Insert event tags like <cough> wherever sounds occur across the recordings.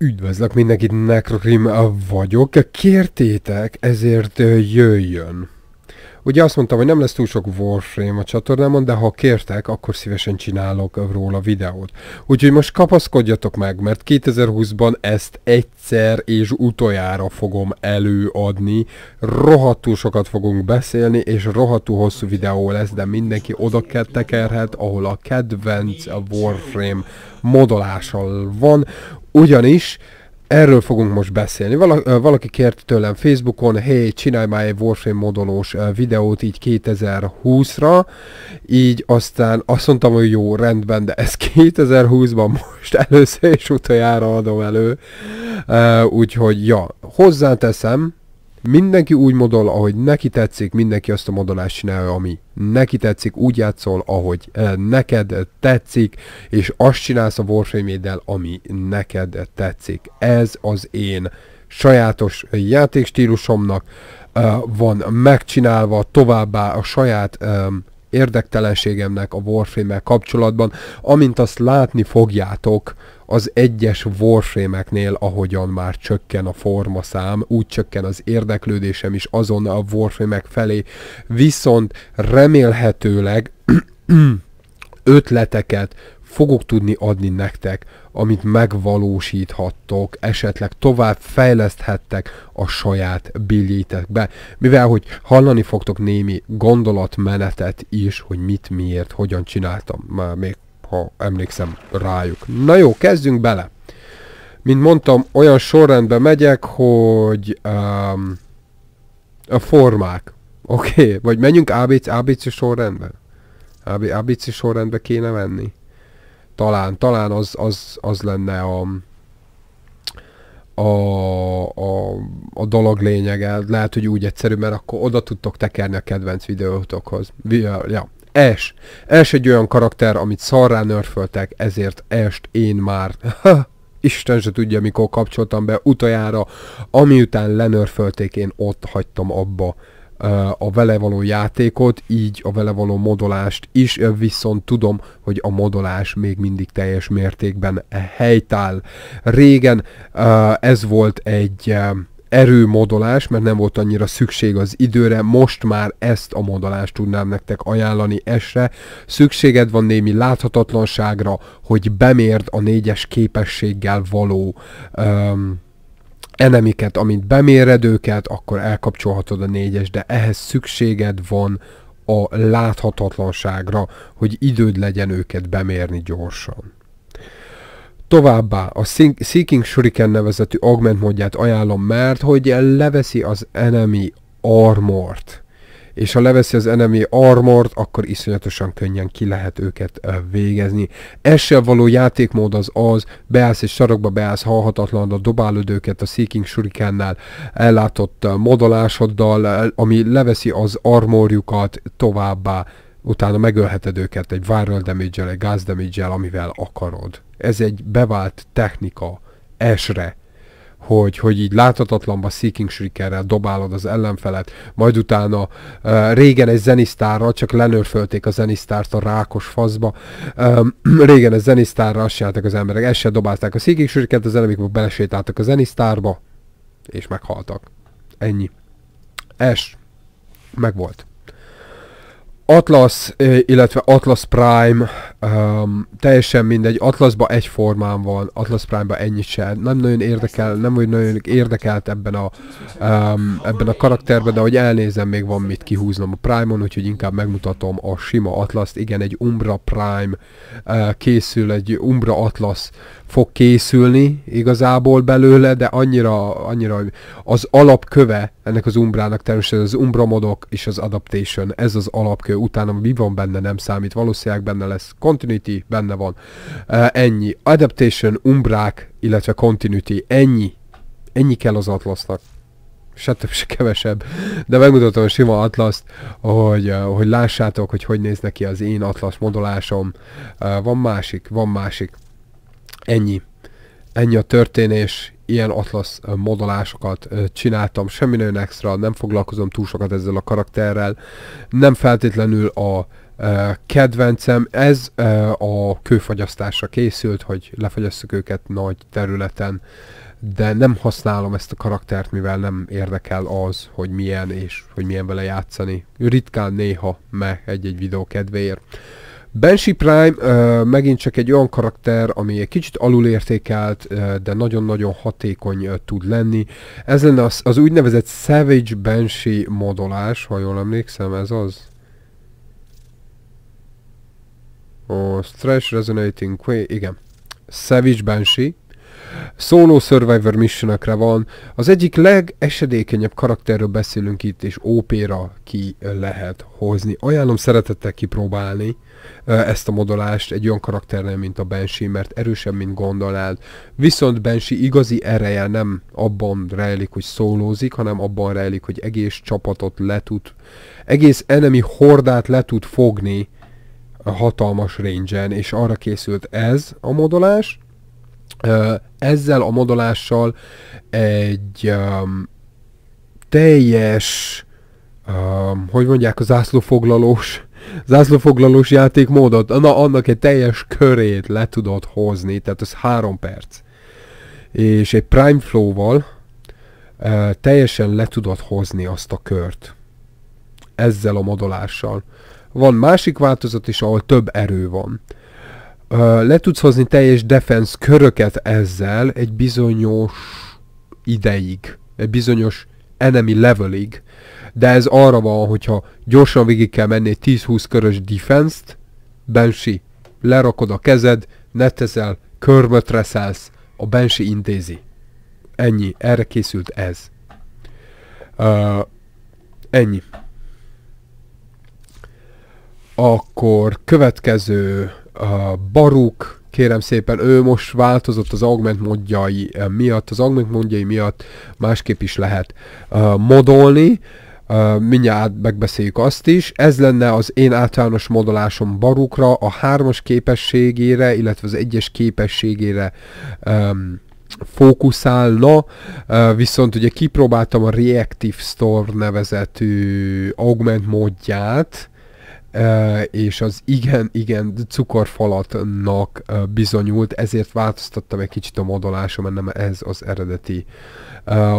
Üdvözlök mindenkit, Necrocrim vagyok. Kértétek, ezért jöjjön. Ugye azt mondtam, hogy nem lesz túl sok Warframe a csatornámon, de ha kértek, akkor szívesen csinálok róla videót. Úgyhogy most kapaszkodjatok meg, mert 2020-ban ezt egyszer és utoljára fogom előadni. Rohadtul sokat fogunk beszélni, és rohadtul hosszú videó lesz, de mindenki oda tekerhet, ahol a kedvenc Warframe modolással van, ugyanis Erről fogunk most beszélni. Val- valaki kért tőlem Facebookon, hey, csinálj már egy Warframe modolós videót így 2020-ra, így aztán azt mondtam, hogy jó, rendben, de ez 2020-ban most először és utoljára adom elő. úgyhogy ja, hozzáteszem, Mindenki úgy modol, ahogy neki tetszik, mindenki azt a modolást csinálja, ami neki tetszik, úgy játszol, ahogy eh, neked tetszik, és azt csinálsz a warframe ami neked tetszik. Ez az én sajátos játékstílusomnak eh, van megcsinálva továbbá a saját eh, érdektelenségemnek a warframe kapcsolatban, amint azt látni fogjátok, az egyes warframe-eknél, ahogyan már csökken a formaszám, úgy csökken az érdeklődésem is azon a warframe felé, viszont remélhetőleg <clears throat> ötleteket fogok tudni adni nektek, amit megvalósíthattok, esetleg tovább fejleszthettek a saját billétekbe, mivel hogy hallani fogtok némi gondolatmenetet is, hogy mit, miért, hogyan csináltam, már még ha emlékszem rájuk. Na jó, kezdjünk bele. Mint mondtam, olyan sorrendbe megyek, hogy um, a formák. Oké, okay. vagy menjünk ABC, ABC sorrendben. ABC sorrendbe kéne menni. Talán, talán az, az, az lenne a, a, a, a dolog lényege. Lehet, hogy úgy egyszerű, mert akkor oda tudtok tekerni a kedvenc videótokhoz. ja. Es. Es egy olyan karakter, amit szarrá nörföltek, ezért Est én már... <laughs> Isten se tudja, mikor kapcsoltam be utajára, amiután lenörfölték, én ott hagytam abba a vele való játékot, így a vele való modolást is, viszont tudom, hogy a modolás még mindig teljes mértékben helytáll. Régen ez volt egy erőmodolás, mert nem volt annyira szükség az időre, most már ezt a modolást tudnám nektek ajánlani esre. Szükséged van némi láthatatlanságra, hogy bemérd a négyes képességgel való um, enemiket, amint beméred őket, akkor elkapcsolhatod a négyes, de ehhez szükséged van a láthatatlanságra, hogy időd legyen őket bemérni gyorsan. Továbbá a Seeking Shuriken nevezetű augment módját ajánlom, mert hogy leveszi az enemy armort és ha leveszi az enemy armort, akkor iszonyatosan könnyen ki lehet őket végezni. Essel való játékmód az az, beállsz és sarokba beállsz halhatatlan, a dobálod őket a Seeking Shurikennel ellátott modolásoddal, ami leveszi az armorjukat továbbá, utána megölheted őket egy viral damage-el, egy gas damage-el, amivel akarod ez egy bevált technika esre, hogy, hogy így láthatatlanba seeking shrikerrel dobálod az ellenfelet, majd utána uh, régen egy zenisztárral, csak lenőrfölték a zenisztárt a rákos faszba, um, <clears throat> régen egy zenisztárral azt csináltak az emberek, ezt se dobálták a seeking shriket, az elemikből belesétáltak a zenisztárba, és meghaltak. Ennyi. Es. Megvolt. Atlas, illetve Atlas Prime, um, teljesen mindegy, Atlasba egyformán van, Atlas Prime-ba ennyit sem. Nem nagyon érdekel, nem úgy nagyon érdekelt ebben a, um, ebben a karakterben, de ahogy elnézem, még van mit kihúznom a Prime-on, úgyhogy inkább megmutatom a sima Atlas-t. Igen, egy Umbra Prime uh, készül, egy Umbra Atlas fog készülni igazából belőle, de annyira, annyira az alapköve ennek az umbrának természetesen az umbramodok és az adaptation, ez az alapkő, utána mi van benne nem számít, valószínűleg benne lesz continuity, benne van, uh, ennyi. Adaptation, umbrák, illetve continuity, ennyi. Ennyi kell az atlasznak se több, se kevesebb, de megmutatom a sima atlaszt, hogy, hogy lássátok, hogy hogy néz neki az én atlasz modolásom. Van másik, van másik ennyi. Ennyi a történés, ilyen atlasz modolásokat csináltam, semmi nagyon extra, nem foglalkozom túl sokat ezzel a karakterrel, nem feltétlenül a kedvencem, ez a kőfagyasztásra készült, hogy lefagyasszuk őket nagy területen, de nem használom ezt a karaktert, mivel nem érdekel az, hogy milyen és hogy milyen vele játszani. Ritkán néha me egy-egy videó kedvéért. Banshee Prime uh, megint csak egy olyan karakter, ami egy kicsit alulértékelt, uh, de nagyon-nagyon hatékony uh, tud lenni. Ez lenne az, az úgynevezett Savage Banshee modolás, ha jól emlékszem, ez az. A oh, Stress Resonating Quake, igen. Savage Banshee, Solo Survivor mission van. Az egyik legesedékenyebb karakterről beszélünk itt, és OP-ra ki lehet hozni. Ajánlom szeretettel kipróbálni ezt a modolást egy olyan karakternél, mint a Benshi, mert erősebb, mint gondolnád. Viszont Benshi igazi ereje nem abban rejlik, hogy szólózik, hanem abban rejlik, hogy egész csapatot le tud, egész enemi hordát le tud fogni, a hatalmas range -en, és arra készült ez a modolás, ezzel a modolással egy um, teljes, um, hogy mondják, a zászlófoglalós <laughs> zászlófoglalós játékmódot, na, annak egy teljes körét le tudod hozni, tehát ez három perc. És egy Prime Flow-val uh, teljesen le tudod hozni azt a kört. Ezzel a modolással. Van másik változat is, ahol több erő van le tudsz hozni teljes defense köröket ezzel egy bizonyos ideig, egy bizonyos enemy levelig, de ez arra van, hogyha gyorsan végig kell menni egy 10-20 körös defense-t, Bensi, lerakod a kezed, netezel, körmöt reszelsz, a Bensi intézi. Ennyi, erre készült ez. Uh, ennyi. Akkor következő a Baruk, kérem szépen, ő most változott az augment módjai eh, miatt, az augment módjai miatt másképp is lehet eh, modolni, uh, mindjárt megbeszéljük azt is. Ez lenne az én általános modolásom Barukra, a hármas képességére, illetve az egyes képességére um, fókuszálna, viszont ugye kipróbáltam a Reactive Store nevezetű augment módját, és az igen, igen cukorfalatnak bizonyult, ezért változtattam egy kicsit a modolásom, mert nem ez az eredeti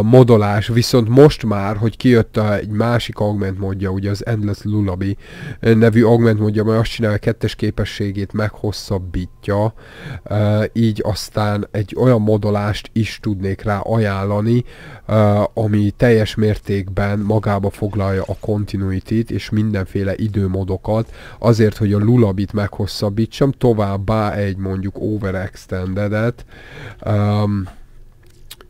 modolás, viszont most már, hogy kijött a, egy másik augment módja, ugye az Endless Lullaby nevű augment módja, majd azt csinálja, a kettes képességét meghosszabbítja, uh, így aztán egy olyan modolást is tudnék rá ajánlani, uh, ami teljes mértékben magába foglalja a continuity-t és mindenféle időmodokat, azért, hogy a Lullabit meghosszabbítsam, továbbá egy mondjuk overextended. um,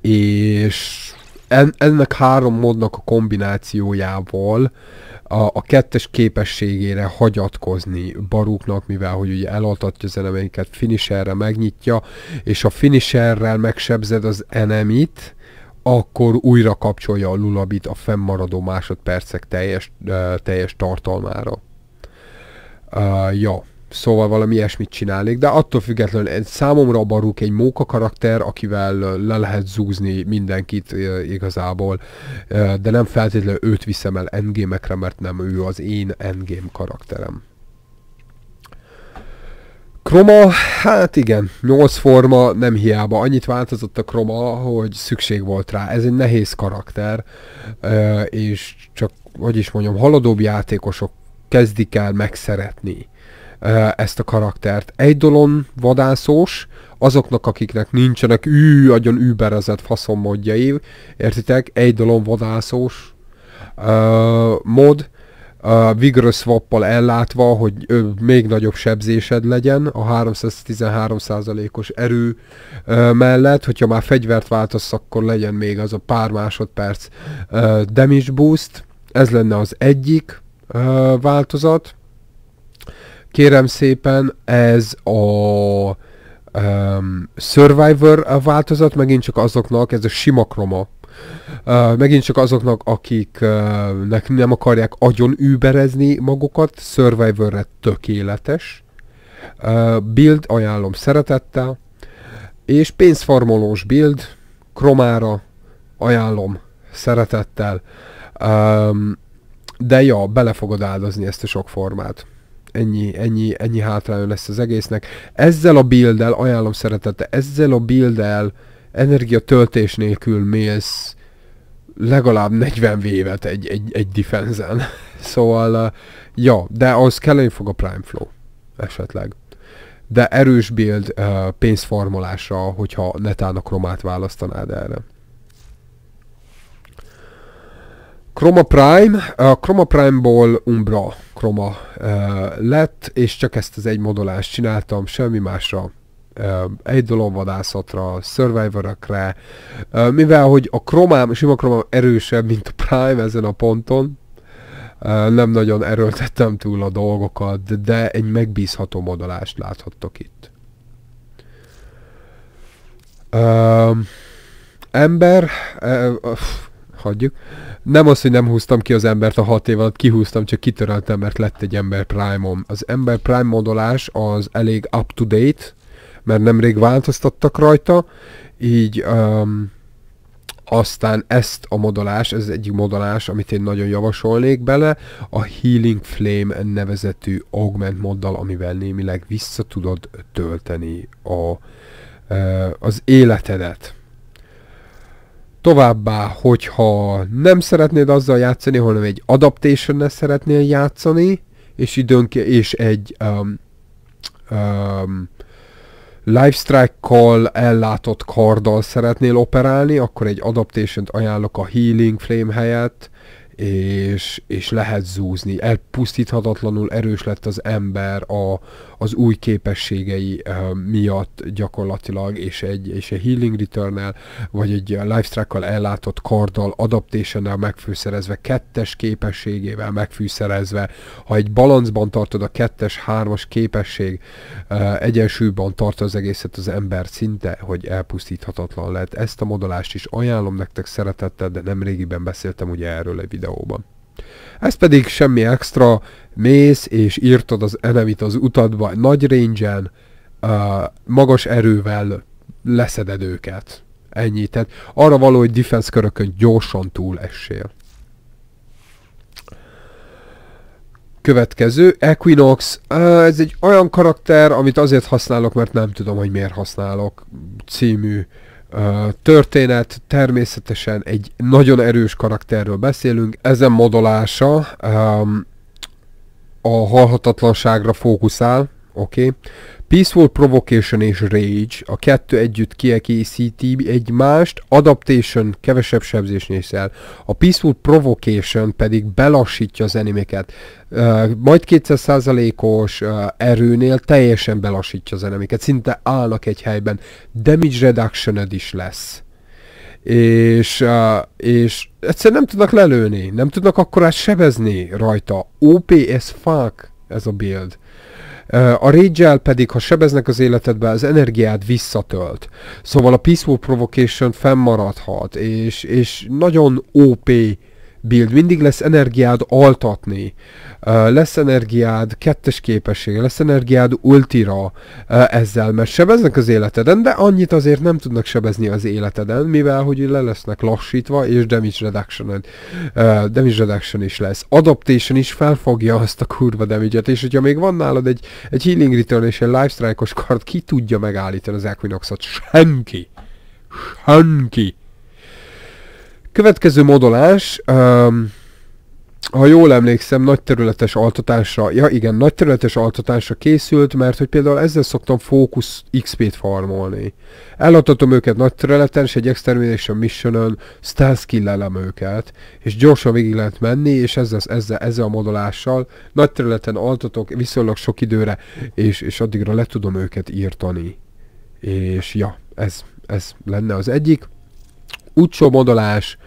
és en, ennek három módnak a kombinációjával a, a kettes képességére hagyatkozni Baruknak, mivel hogy ugye elaltatja az enemeiket, finisherre megnyitja, és a finisherrel megsebzed az enemit, akkor újra kapcsolja a lulabit a fennmaradó másodpercek teljes, teljes tartalmára. Uh, ja, Szóval valami ilyesmit csinálnék, de attól függetlenül számomra a Baruk egy móka karakter, akivel le lehet zúzni mindenkit igazából, de nem feltétlenül őt viszem el endgame mert nem ő az én endgame karakterem. Kroma, hát igen, 8 forma, nem hiába. Annyit változott a Kroma, hogy szükség volt rá. Ez egy nehéz karakter, és csak, hogy is mondjam, haladóbb játékosok kezdik el megszeretni ezt a karaktert. Egy dolon vadászós, azoknak, akiknek nincsenek ű, agyon überezett modjai, értitek? Egy dolon vadászós mod, uh, vigorous wappal ellátva, hogy még nagyobb sebzésed legyen a 313%-os erő ö, mellett, hogyha már fegyvert váltasz, akkor legyen még az a pár másodperc ö, damage boost, ez lenne az egyik változat, kérem szépen, ez a um, Survivor változat megint csak azoknak, ez a sima kroma. Uh, megint csak azoknak, akiknek uh, nem akarják agyon überezni magukat, Survivorre tökéletes. Uh, build ajánlom szeretettel, és pénzformolós build, kromára ajánlom szeretettel. Um, de ja, bele fogod áldozni ezt a sok formát ennyi, ennyi, ennyi hátrány lesz az egésznek. Ezzel a bildel, ajánlom szeretete, ezzel a bildel energia energiatöltés nélkül mész legalább 40 vévet egy, egy, egy defenzen. <laughs> szóval, uh, ja, de az kelleni fog a Prime Flow esetleg. De erős build uh, pénzformolásra, hogyha a kromát választanád erre. Chroma Prime, a Chroma Prime-ból Umbra Chroma uh, lett, és csak ezt az egy modolást csináltam, semmi másra eh, egy vadászatra, survivor eh, mivel hogy a kromám, sima kromám erősebb, mint a Prime ezen a ponton, nem nagyon erőltettem túl a dolgokat, de egy megbízható modolást láthattok itt. ember, hagyjuk nem az, hogy nem húztam ki az embert a hat év alatt, kihúztam, csak kitöröltem, mert lett egy ember prime-om. Az ember prime modolás az elég up-to-date, mert nemrég változtattak rajta, így um, aztán ezt a modolás, ez egyik modolás, amit én nagyon javasolnék bele, a Healing Flame nevezetű augment moddal, amivel némileg vissza tudod tölteni a, uh, az életedet. Továbbá, hogyha nem szeretnéd azzal játszani, hanem egy adaptation szeretnél játszani, és időnként, és egy um, um, strike kal ellátott karddal szeretnél operálni, akkor egy adaptation ajánlok a Healing Flame helyett, és, és lehet zúzni. Elpusztíthatatlanul erős lett az ember a, az új képességei uh, miatt gyakorlatilag, és egy, és egy healing return vagy egy lifestrike kal ellátott karddal, adaptation megfűszerezve, kettes képességével megfűszerezve, ha egy balancban tartod a kettes, hármas képesség, uh, egyensúlyban tart az egészet az ember szinte, hogy elpusztíthatatlan lehet. Ezt a modolást is ajánlom nektek szeretettel, de nem régiben beszéltem ugye erről egy videóban. Ez pedig semmi extra, mész és írtod az enemit az utadba nagy range magas erővel leszeded őket. Ennyi. Tehát arra való, hogy defense körökön gyorsan túlessél. Következő, Equinox. Ez egy olyan karakter, amit azért használok, mert nem tudom, hogy miért használok. Című történet, természetesen egy nagyon erős karakterről beszélünk, ezen modolása a halhatatlanságra fókuszál, oké, okay? Peaceful Provocation és Rage, a kettő együtt kiegészíti egymást, Adaptation kevesebb sebzés szel. A Peaceful Provocation pedig belassítja az enemiket. Uh, majd 200%-os uh, erőnél teljesen belassítja az enemiket, szinte állnak egy helyben. Damage reduction is lesz. És, uh, és egyszerűen nem tudnak lelőni, nem tudnak akkorát sebezni rajta. OP as fuck ez a build. A rage pedig, ha sebeznek az életedbe, az energiát visszatölt. Szóval a Peaceful Provocation fennmaradhat, és, és nagyon OP build. Mindig lesz energiád altatni lesz energiád kettes képessége, lesz energiád ultira ezzel, mert sebeznek az életeden, de annyit azért nem tudnak sebezni az életeden, mivel hogy le lesznek lassítva, és damage reduction, damage reduction is lesz. Adaptation is felfogja azt a kurva damage-et, és hogyha még van nálad egy, egy healing return és egy lifestrike-os kard, ki tudja megállítani az Equinox-ot? Senki! Senki! Következő modolás, um, ha jól emlékszem, nagy területes altatásra, ja igen, nagy területes altatásra készült, mert hogy például ezzel szoktam fókusz XP-t farmolni. Eladhatom őket nagy területen, és egy Extermination Mission-ön stelskillelem őket, és gyorsan végig lehet menni, és ezzel, ezzel, ezzel a modolással nagy területen altatok viszonylag sok időre, és, és addigra le tudom őket írtani. És ja, ez, ez lenne az egyik. Utcsó modolás,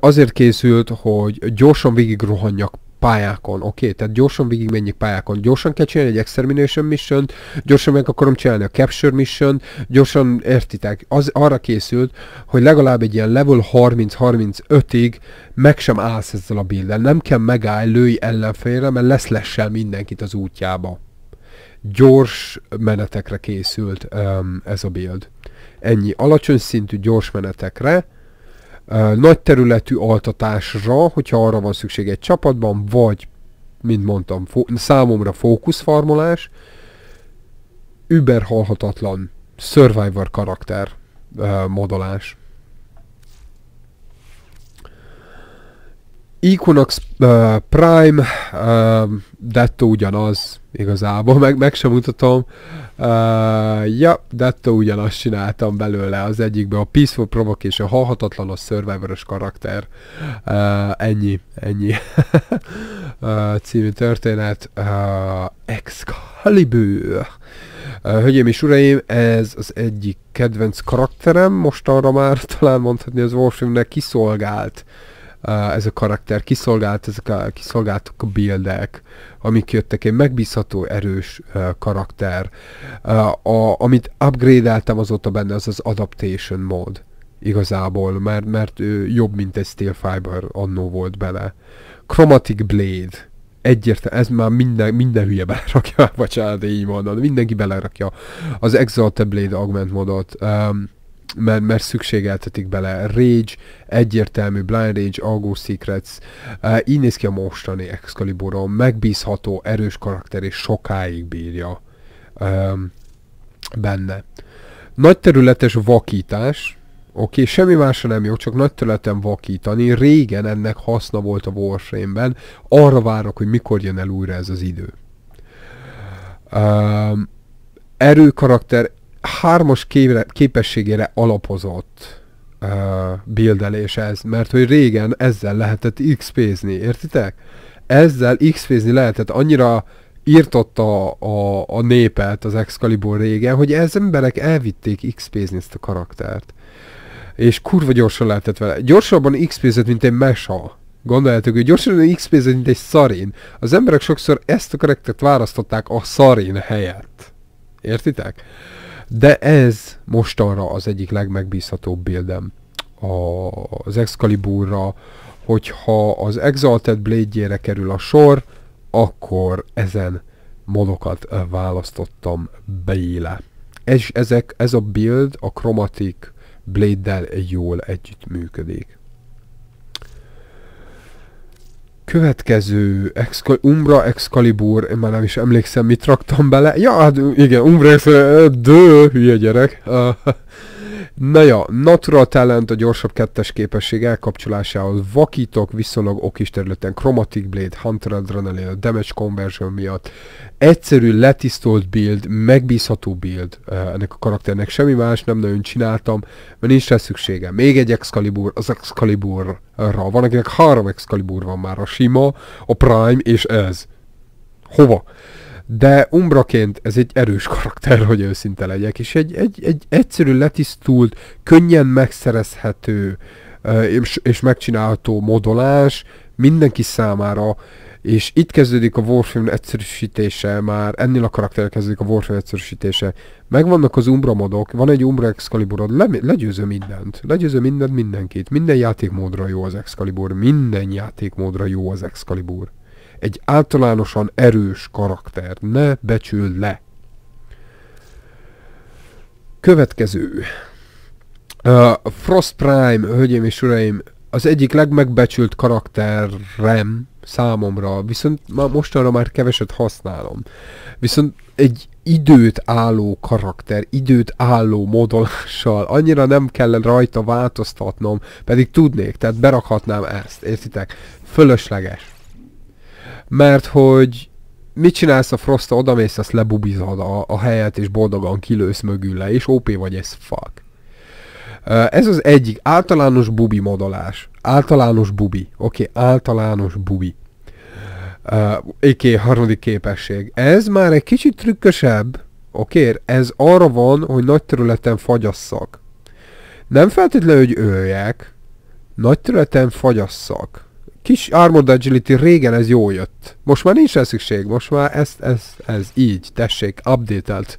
azért készült, hogy gyorsan végig rohanjak pályákon, oké? Okay? Tehát gyorsan végig menjek pályákon. Gyorsan kell csinálni egy Extermination mission gyorsan meg akarom csinálni a Capture mission gyorsan értitek. Az arra készült, hogy legalább egy ilyen level 30-35-ig meg sem állsz ezzel a billen. Nem kell megállj, lőj ellenfélre, mert lesz lessel mindenkit az útjába. Gyors menetekre készült um, ez a build. Ennyi. Alacsony szintű gyors menetekre, nagy területű altatásra, hogyha arra van szükség egy csapatban, vagy, mint mondtam, fó- számomra fókuszfarmolás, überhalhatatlan Survivor karakter uh, modolás. Equinox uh, Prime, uh, Detto ugyanaz, igazából, meg, meg sem mutatom. Uh, ja, dettó ugyanazt csináltam belőle az egyikbe, a Peaceful Provocation, halhatatlan a survivor karakter. Uh, ennyi, ennyi. <laughs> uh, című történet. Uh, Excalibur. Uh, Hölgyeim és uraim, ez az egyik kedvenc karakterem, mostanra már talán mondhatni az Warframe-nek kiszolgált ez a karakter kiszolgált, ezek a, kiszolgáltak a bildek, amik jöttek, egy megbízható, erős karakter. A, amit upgrade-eltem azóta benne, az az adaptation mód igazából, mert, mert ő jobb, mint egy Steel Fiber annó volt bele. Chromatic Blade, egyértelmű, ez már minden, minden hülye belerakja, <laughs> bocsánat, így mondom, mindenki belerakja az Exalted Blade Augment modot. Um, mert, mert szükségeltetik bele. Rage, egyértelmű, Blind Rage, Algo Secrets. Uh, így néz ki a mostani Excaliburon, megbízható, erős karakter, és sokáig bírja um, benne. Nagy területes vakítás, Oké, okay, semmi másra nem jó, csak nagy területen vakítani. Régen ennek haszna volt a warframe Arra várok, hogy mikor jön el újra ez az idő. Um, karakter hármas képre, képességére alapozott uh, bildelés ez, mert hogy régen ezzel lehetett XP-zni, értitek? Ezzel XP-zni lehetett, annyira írtotta a, a, a népet az Excalibur régen, hogy ez emberek elvitték XP-zni ezt a karaktert. És kurva gyorsan lehetett vele. Gyorsabban xp mint egy mesa. Gondoljátok, hogy gyorsan xp mint egy szarin. Az emberek sokszor ezt a karaktert választották a szarin helyett. Értitek? De ez mostanra az egyik legmegbízhatóbb bildem az Excaliburra, hogyha az Exalted blade kerül a sor, akkor ezen modokat választottam beéle. És ezek, ez a build a Chromatic Blade-del jól együttműködik. következő Excal- Umbra Excalibur, én már nem is emlékszem, mit raktam bele. Ja, hát igen, Umbra Excalibur, dő, hülye gyerek. Uh, <laughs> Na ja, Natural Talent a gyorsabb kettes képesség elkapcsolásához vakítok viszonylag okis területen Chromatic Blade, Hunter Adrenaline, a Damage Conversion miatt. Egyszerű, letisztolt build, megbízható build ennek a karakternek. Semmi más nem nagyon csináltam, mert nincs rá szüksége. Még egy Excalibur, az Excaliburra. Van, akinek három Excalibur van már, a sima, a Prime és ez. Hova? de Umbraként ez egy erős karakter, hogy őszinte legyek, és egy, egy, egy egyszerű, letisztult, könnyen megszerezhető és, és megcsinálható modolás mindenki számára, és itt kezdődik a Warframe egyszerűsítése már, ennél a karakter kezdődik a Warframe egyszerűsítése. Megvannak az Umbra modok, van egy Umbra Excaliburod, le, legyőző mindent, legyőző mindent mindenkit, minden játékmódra jó az Excalibur, minden játékmódra jó az Excalibur egy általánosan erős karakter. Ne becsül le. Következő. Uh, Frost Prime, hölgyeim és uraim, az egyik legmegbecsült karakterem számomra, viszont ma mostanra már keveset használom. Viszont egy időt álló karakter, időt álló modolással, annyira nem kell rajta változtatnom, pedig tudnék, tehát berakhatnám ezt, értitek? Fölösleges mert hogy mit csinálsz a Frosta, odamész, azt lebubizod a, a helyet, és boldogan kilősz mögül le, és OP vagy ez fuck. Ez az egyik, általános bubi modolás. Általános bubi, oké, okay, általános bubi. Uh, harmadik képesség. Ez már egy kicsit trükkösebb, oké, okay? ez arra van, hogy nagy területen fagyasszak. Nem feltétlenül, hogy öljek, nagy területen fagyasszak kis Armored Agility régen ez jó jött. Most már nincs rá szükség, most már ez, ez, ez így, tessék, update -elt.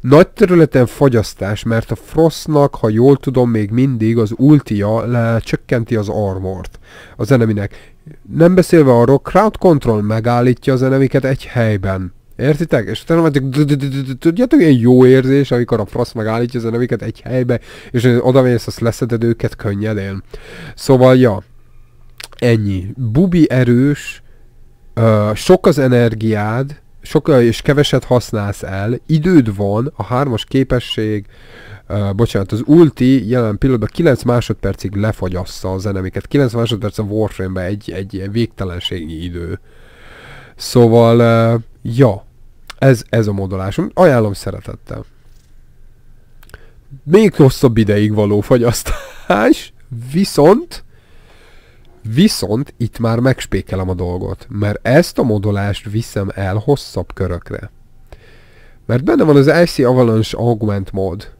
Nagy területen fagyasztás, mert a Frostnak, ha jól tudom, még mindig az ultia csökkenti az armort az eneminek. Nem beszélve arról, crowd control megállítja az enemiket egy helyben. Értitek? És utána mondjuk, tudjátok, ilyen jó érzés, amikor a frasz megállítja az enemiket egy helybe, és odamész, azt leszeded őket könnyedén. Szóval, ja, Ennyi. Bubi erős, uh, sok az energiád, sok és keveset használsz el, időd van, a hármas képesség, Uh, bocsánat, az ulti jelen pillanatban 9 másodpercig lefagyassza az enemiket. 9 másodperc a warframe egy, egy ilyen végtelenségi idő. Szóval, uh, ja, ez, ez a modolásom. Ajánlom szeretettel. Még hosszabb ideig való fagyasztás, viszont Viszont itt már megspékelem a dolgot, mert ezt a modulást viszem el hosszabb körökre. Mert benne van az IC Avalanche Augment mod,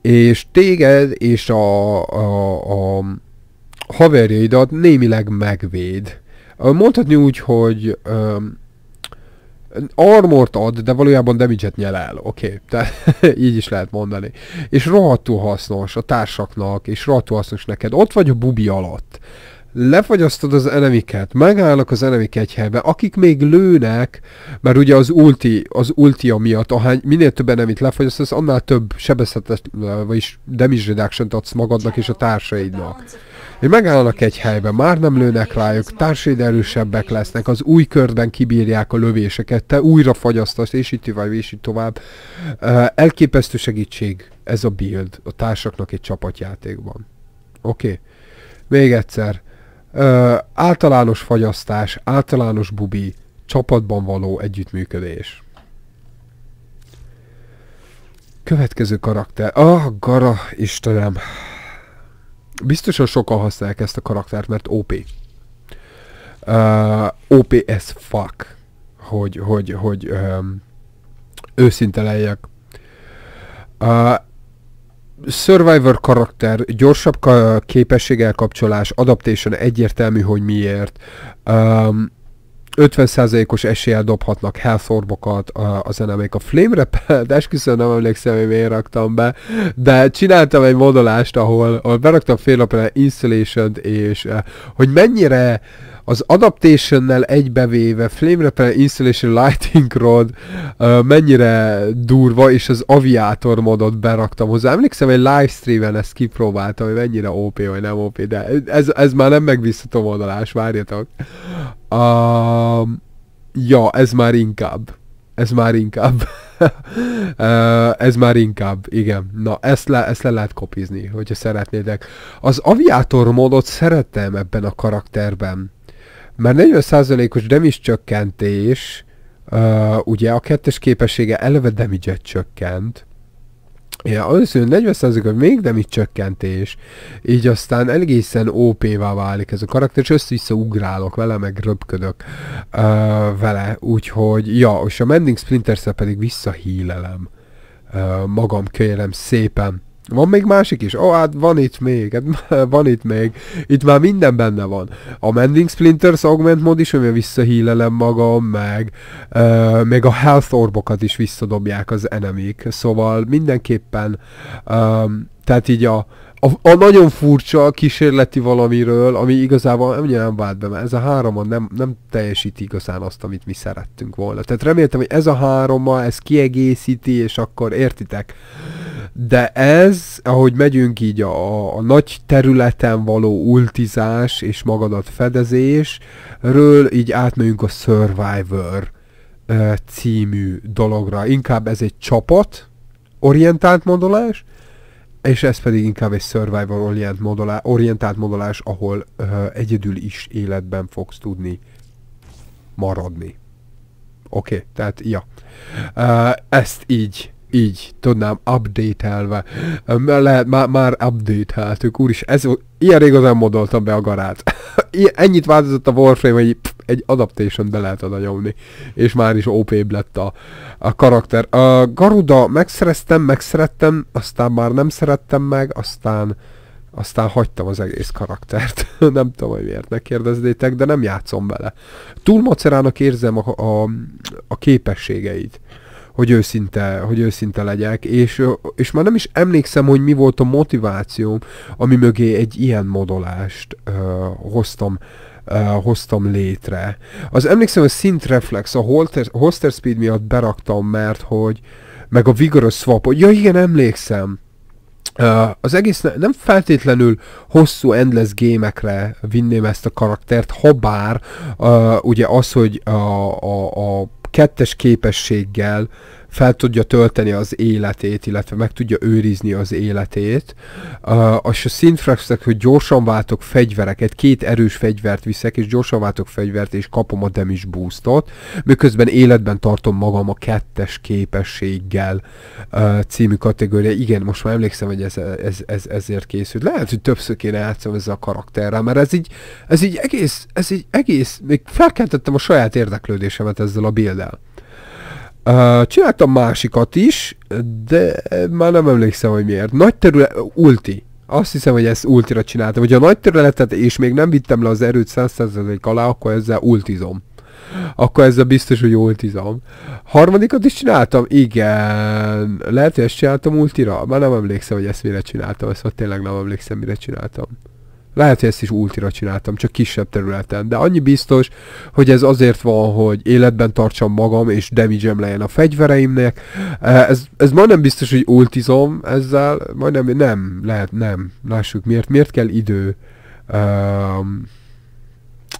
és téged és a, a, a haverjaidat némileg megvéd. Mondhatni úgy, hogy um, armort ad, de valójában damage-et nyel el. Oké, okay, tehát <laughs> így is lehet mondani. És rohadtul hasznos a társaknak, és rohadtul hasznos neked. Ott vagy a bubi alatt lefagyasztod az enemiket, megállnak az enemik egy helybe, akik még lőnek, mert ugye az ulti, az ultia miatt, ahány, minél több enemit lefagyasztasz, annál több sebezhetes, vagyis damage reduction adsz magadnak és a társaidnak. És megállnak egy helyben, már nem lőnek rájuk, társaid erősebbek lesznek, az új körben kibírják a lövéseket, te újra fagyasztasz, és így tovább, és így tovább. Elképesztő segítség ez a build a társaknak egy csapatjátékban. Oké? Okay. Még egyszer. Ö, általános fagyasztás, általános bubi, csapatban való együttműködés. Következő karakter. Ah, gara, Istenem. Biztosan sokan használják ezt a karaktert, mert OP. Uh, OP as fuck. Hogy, hogy, hogy um, őszinte legyek. Uh, Survivor karakter, gyorsabb képesség elkapcsolás, adaptation egyértelmű, hogy miért. Um, 50%-os eséllyel dobhatnak hellforbokat a, a zenemék. A Flame Repel, de esküszöm nem emlékszem, hogy miért raktam be, de csináltam egy modolást, ahol, ahol beraktam fél napra installation és eh, hogy mennyire uh, az adaptationnel egybevéve Flame Repellent Installation Lighting Rod uh, mennyire durva, és az aviátor modot beraktam hozzá. Emlékszem, egy livestreamen ezt kipróbáltam, hogy mennyire OP vagy nem OP, de ez, ez már nem megbízható oldalás, várjatok. Uh, ja, ez már inkább. Ez már inkább. uh, <laughs> ez már inkább, igen. Na, ezt le, ezt le lehet kopizni, hogyha szeretnétek. Az aviátor módot szeretem ebben a karakterben. Már 40%-os damage csökkentés, uh, ugye a kettes képessége eleve damage csökkent, Ja, az hogy 40%-a még nem csökkentés, így aztán egészen OP-vá válik ez a karakter, és össze-vissza ugrálok vele, meg röpködök uh, vele, úgyhogy, ja, és a Mending splinter pedig visszahílelem uh, magam, kölyelem szépen. Van még másik is? Ó, oh, hát van itt még, hát <laughs> van itt még. Itt már minden benne van. A Mending Splinters Augment mod is, amivel visszahílelem magam, meg uh, még a Health Orbokat is visszadobják az enemik. Szóval mindenképpen, um, tehát így a, a, a nagyon furcsa kísérleti valamiről, ami igazából nem, nem vált be, mert ez a háromon nem, nem teljesíti igazán azt, amit mi szerettünk volna. Tehát reméltem, hogy ez a hárommal, ez kiegészíti, és akkor értitek. De ez, ahogy megyünk így a, a, a nagy területen való ultizás és magadat fedezésről, így átmegyünk a Survivor című dologra. Inkább ez egy csapat orientált mondolás, és ez pedig inkább egy survival orient modolá, orientált modolás, ahol uh, egyedül is életben fogsz tudni maradni. Oké, okay, tehát ja. uh, ezt így így tudnám update-elve. Lehet, már, már update-eltük, úris, ez, ilyen rég az nem modoltam be a garát. <laughs> Ennyit változott a Warframe, hogy pff, egy adaptation be lehet oda nyomni. És már is op lett a, a karakter. A Garuda megszereztem, megszerettem, aztán már nem szerettem meg, aztán aztán hagytam az egész karaktert. <laughs> nem tudom, hogy miért ne kérdeznétek, de nem játszom vele. Túl macerának érzem a, a, a képességeit hogy őszinte, hogy őszinte legyek, és, és már nem is emlékszem, hogy mi volt a motivációm, ami mögé egy ilyen modolást ö, hoztam uh, hoztam létre. Az emlékszem, a reflex, a holter, holster speed miatt beraktam, mert hogy meg a vigorous swap, ja igen, emlékszem, Uh, az egész ne, nem feltétlenül hosszú endless gémekre vinném ezt a karaktert, ha bár uh, ugye az, hogy a, a, a kettes képességgel fel tudja tölteni az életét, illetve meg tudja őrizni az életét. Uh, és a szintfraxnak, hogy gyorsan váltok fegyvereket, két erős fegyvert viszek, és gyorsan váltok fegyvert, és kapom a damage boostot, miközben életben tartom magam a kettes képességgel uh, című kategória. Igen, most már emlékszem, hogy ez, ez, ez ezért készült. Lehet, hogy többször kéne játszom ezzel a karakterrel, mert ez így, ez így egész, ez így egész, még felkeltettem a saját érdeklődésemet ezzel a bildel csináltam másikat is, de már nem emlékszem, hogy miért. Nagy terület, ulti. Azt hiszem, hogy ezt ultira csináltam. Hogyha nagy területet és még nem vittem le az erőt 100% alá, akkor ezzel ultizom. Akkor ezzel biztos, hogy ultizom. Harmadikat is csináltam? Igen. Lehet, hogy ezt csináltam ultira? Már nem emlékszem, hogy ezt mire csináltam. Ezt tényleg nem emlékszem, mire csináltam. Lehet, hogy ezt is ultira csináltam, csak kisebb területen. De annyi biztos, hogy ez azért van, hogy életben tartsam magam, és damage legyen a fegyvereimnek. Eh, ez, ez majdnem biztos, hogy ultizom ezzel. Majdnem, nem, lehet, nem. Lássuk, miért, miért kell idő. Um,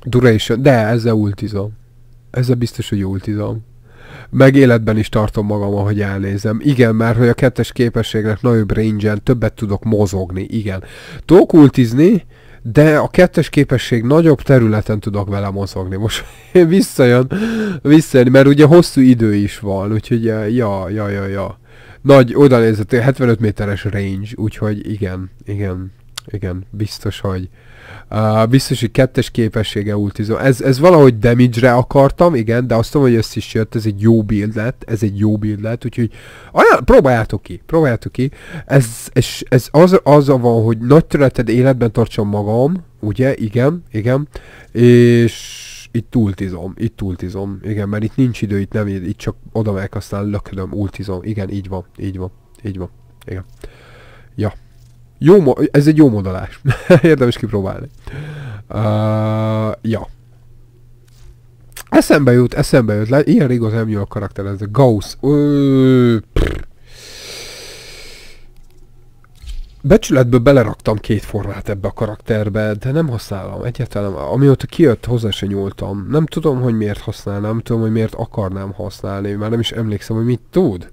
duration, de ezzel ultizom. Ezzel biztos, hogy ultizom meg életben is tartom magam, ahogy elnézem. Igen, mert hogy a kettes képességnek nagyobb range többet tudok mozogni, igen. Tudok ultizni, de a kettes képesség nagyobb területen tudok vele mozogni. Most <laughs> visszajön, visszajön, mert ugye hosszú idő is van, úgyhogy ja, ja, ja, ja. Nagy odanézett, 75 méteres range, úgyhogy igen, igen, igen, biztos, hogy Uh, biztos, hogy kettes képessége ultizom. Ez, ez valahogy damage-re akartam, igen, de azt tudom, hogy össze is jött, ez egy jó build lett, ez egy jó build lett, úgyhogy ajánl, próbáljátok ki, próbáljátok ki. Ez, ez, ez az, az van, hogy nagy töreted életben tartsam magam, ugye, igen, igen, és itt ultizom, itt ultizom, igen, mert itt nincs idő, itt nem, itt csak oda megyek, aztán löködöm, ultizom, igen, így van, így van, így van, igen. Ja. Jó, mo- ez egy jó modalás. <laughs> Érdemes kipróbálni. Uh, ja. Eszembe jut, eszembe jut. Le, ilyen rég az a karakter, ez Gauss. Uh, Becsületből beleraktam két formát ebbe a karakterbe, de nem használom egyáltalán. Amióta kijött, hozzá se nyúltam. Nem tudom, hogy miért használnám, nem tudom, hogy miért akarnám használni. Már nem is emlékszem, hogy mit tud.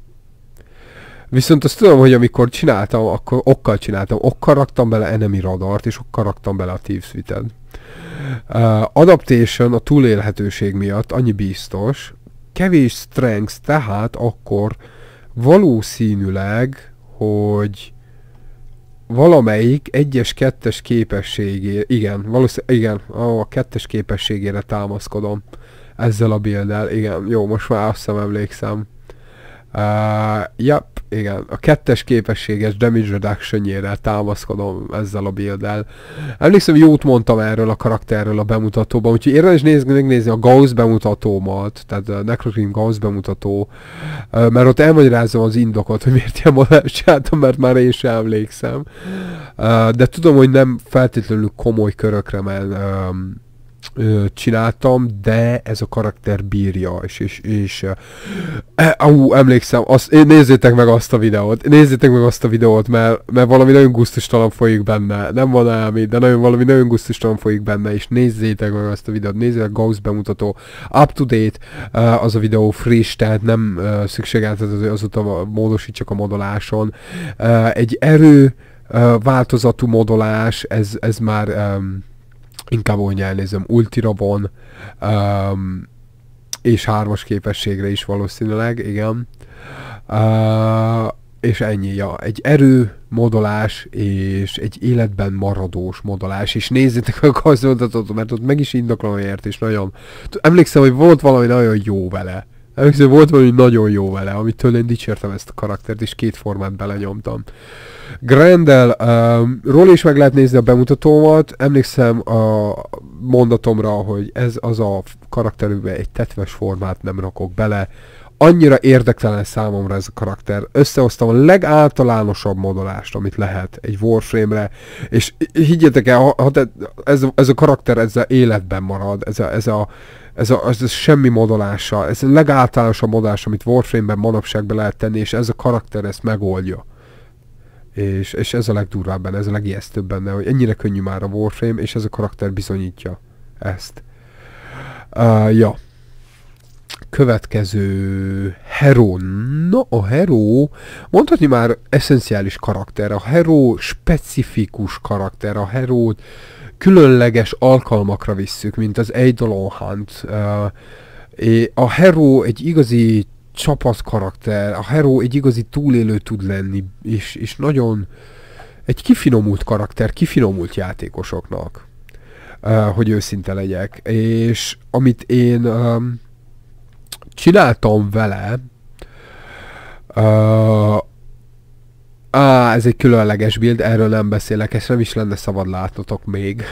Viszont azt tudom, hogy amikor csináltam, akkor okkal csináltam, okkal raktam bele enemi radart, és okkal raktam bele a Thieves Uh, adaptation a túlélhetőség miatt annyi biztos, kevés strength, tehát akkor valószínűleg, hogy valamelyik egyes kettes képességére, igen, valószínűleg, igen, a kettes képességére támaszkodom ezzel a bildel, igen, jó, most már azt hiszem emlékszem. Uh, yep, igen, a kettes képességes damage reduction támaszkodom ezzel a build-el. Emlékszem, jót mondtam erről a karakterről a bemutatóban, úgyhogy érdemes néz, megnézni a Gauss bemutatómat, tehát a Necrocream Gauss bemutató, uh, mert ott elmagyarázom az indokot, hogy miért ilyen modellt csináltam, mert már én sem emlékszem. Uh, de tudom, hogy nem feltétlenül komoly körökre, mert um, ö, csináltam, de ez a karakter bírja, és, és, és e, au, emlékszem, azt, nézzétek meg azt a videót, nézzétek meg azt a videót, mert, mert valami nagyon gusztustalan folyik benne, nem van elmi, de nagyon, valami nagyon gusztustalan folyik benne, és nézzétek meg azt a videót, nézzétek Gauss bemutató, up to date, eh, az a videó friss, tehát nem eh, szükségeltet az, azóta módosítsak a modoláson. Egy erő változatú modolás, ez, ez már um, inkább úgy elnézem, ultira van, um, és hármas képességre is valószínűleg, igen. Uh, és ennyi, ja. Egy erő modolás, és egy életben maradós modolás, és nézzétek a gazdoltatót, mert ott meg is indoklom ért, és nagyon... Emlékszem, hogy volt valami nagyon jó vele. Emlékszem, hogy volt valami nagyon jó vele, amitől én dicsértem ezt a karaktert, és két formát belenyomtam. Grendel, um, ról is meg lehet nézni a bemutatómat, emlékszem a mondatomra, hogy ez az a karakterünkbe egy tetves formát nem rakok bele, annyira érdektelen számomra ez a karakter. Összehoztam a legáltalánosabb modolást, amit lehet egy Warframe-re, és higgyetek el, ha, te, ez, ez a karakter ezzel életben marad, ez a, ez a ez a, ez a semmi modolása, ez a legáltalánosabb modolás, amit Warframe-ben manapság be lehet tenni, és ez a karakter ezt megoldja. És, és ez a legdurvább benne, ez a legijesztőbb benne, hogy ennyire könnyű már a Warframe, és ez a karakter bizonyítja ezt. Uh, ja. Következő Hero. Na, a Hero mondhatni már eszenciális karakter, a Hero specifikus karakter, a hero különleges alkalmakra visszük, mint az Eidolon Hunt. Uh, a Hero egy igazi csapat karakter, a Hero egy igazi túlélő tud lenni, és, és nagyon egy kifinomult karakter, kifinomult játékosoknak, uh, hogy őszinte legyek. És amit én um, csináltam vele, uh, Á, ez egy különleges bild, erről nem beszélek, ezt nem is lenne szabad látnotok még.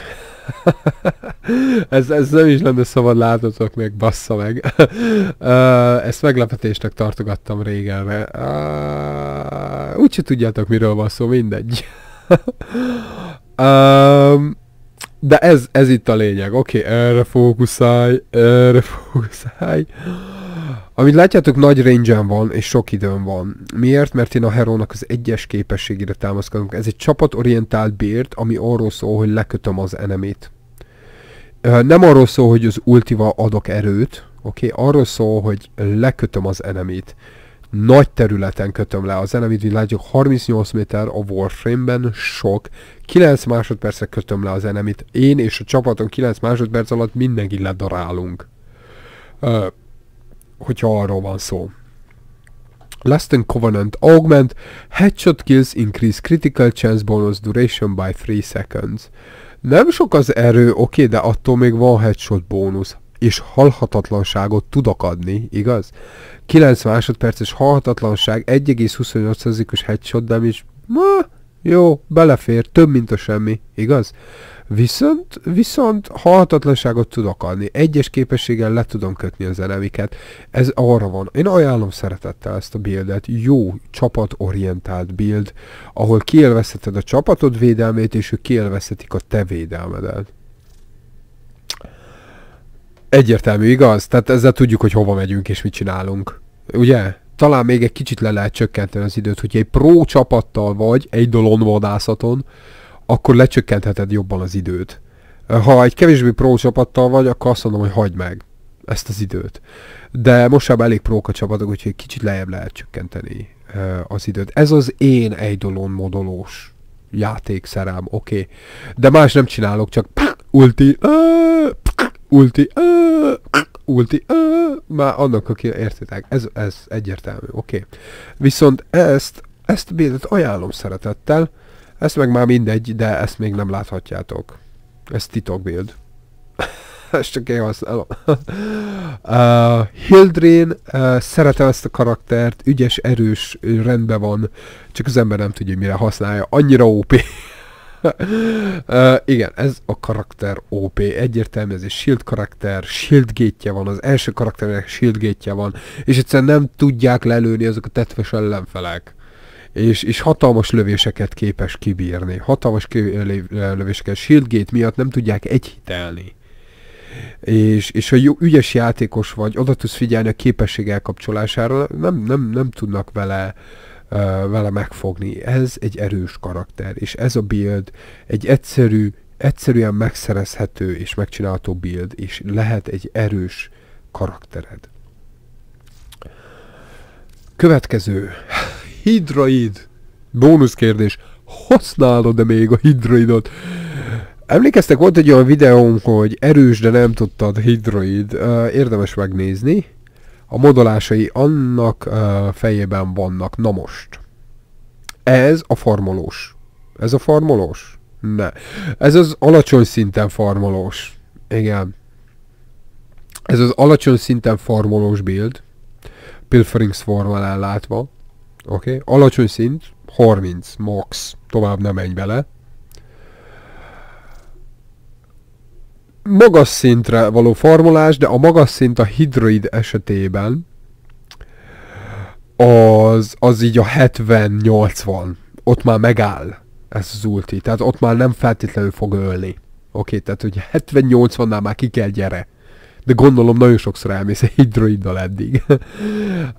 <laughs> ez, ez nem is lenne szabad látnotok még, bassza meg. <laughs> Ezt meglepetésnek tartogattam régen, mert úgyse tudjátok, miről van szó, mindegy. <laughs> de ez, ez itt a lényeg. Oké, okay, erre fókuszálj, erre fókuszálj. Amit látjátok, nagy range van, és sok időm van. Miért? Mert én a herónak az egyes képességére támaszkodunk. Ez egy csapatorientált bért, ami arról szól, hogy lekötöm az enemét. Nem arról szól, hogy az ultival adok erőt, oké? Okay? Arról szól, hogy lekötöm az enemét. Nagy területen kötöm le az enemét, mint látjuk 38 méter a Warframe-ben, sok. 9 másodpercre kötöm le az enemét. Én és a csapatom 9 másodperc alatt mindenki ledarálunk. Uh, hogyha arról van szó. Less than Covenant Augment, Headshot Kills Increase Critical Chance Bonus Duration by 3 Seconds. Nem sok az erő, oké, okay, de attól még van headshot bónusz, és halhatatlanságot tudok adni, igaz? 9 másodperces halhatatlanság, 1,28%-os headshot damage, ma, jó, belefér, több mint a semmi, igaz? Viszont, viszont halhatatlanságot tudok adni. Egyes képességgel le tudom kötni az enemiket. Ez arra van. Én ajánlom szeretettel ezt a buildet. Jó csapatorientált build, ahol kielveszheted a csapatod védelmét, és ők kielveszhetik a te védelmedet. Egyértelmű, igaz? Tehát ezzel tudjuk, hogy hova megyünk és mit csinálunk. Ugye? Talán még egy kicsit le lehet csökkenteni az időt, hogyha egy pró csapattal vagy, egy dolon vadászaton, akkor lecsökkentheted jobban az időt. Ha egy kevésbé pró csapattal vagy, akkor azt mondom, hogy hagyd meg ezt az időt. De mostában elég prók a csapatok, úgyhogy kicsit lejjebb lehet csökkenteni az időt. Ez az én egy dolon modolós játékszerem, oké. Okay. De más nem csinálok, csak ulti, ulti, ulti, már annak, aki értitek. Ez, ez egyértelmű, oké. Okay. Viszont ezt, ezt a ajánlom szeretettel, ezt meg már mindegy, de ezt még nem láthatjátok. Ez titok build. <laughs> ezt csak én használom. <laughs> uh, Hildrén, uh, szeretem ezt a karaktert, ügyes, erős, rendben van, csak az ember nem tudja, mire használja. Annyira OP. <laughs> uh, igen, ez a karakter OP. Egyértelmű, ez egy shield karakter, shield gétje van, az első karakternek shield gétje van, és egyszerűen nem tudják lelőni azok a tetves ellenfelek és, és hatalmas lövéseket képes kibírni. Hatalmas lövéseket. Shieldgate miatt nem tudják egyhitelni. És, és ha jó, ügyes játékos vagy, oda tudsz figyelni a képesség elkapcsolására, nem, nem, nem tudnak vele uh, vele megfogni. Ez egy erős karakter, és ez a build egy egyszerű, egyszerűen megszerezhető és megcsinálható build, és lehet egy erős karaktered. Következő. Hidroid. Bónusz kérdés. Használod-e még a hidroidot? Emlékeztek, volt egy olyan videóm, hogy erős, de nem tudtad hidroid. Érdemes megnézni. A modolásai annak fejében vannak. Na most. Ez a farmolós. Ez a farmolós? Ne. Ez az alacsony szinten farmolós. Igen. Ez az alacsony szinten farmolós build. Pilferings forval ellátva, oké, okay? alacsony szint, 30 max, tovább nem menj bele. Magas szintre való farmolás, de a magas szint a hidroid esetében az, az így a 70-80, ott már megáll ez az ulti, tehát ott már nem feltétlenül fog ölni. Oké, okay, tehát hogy 70-80-nál már ki kell gyere de gondolom nagyon sokszor elmész egy droiddal eddig.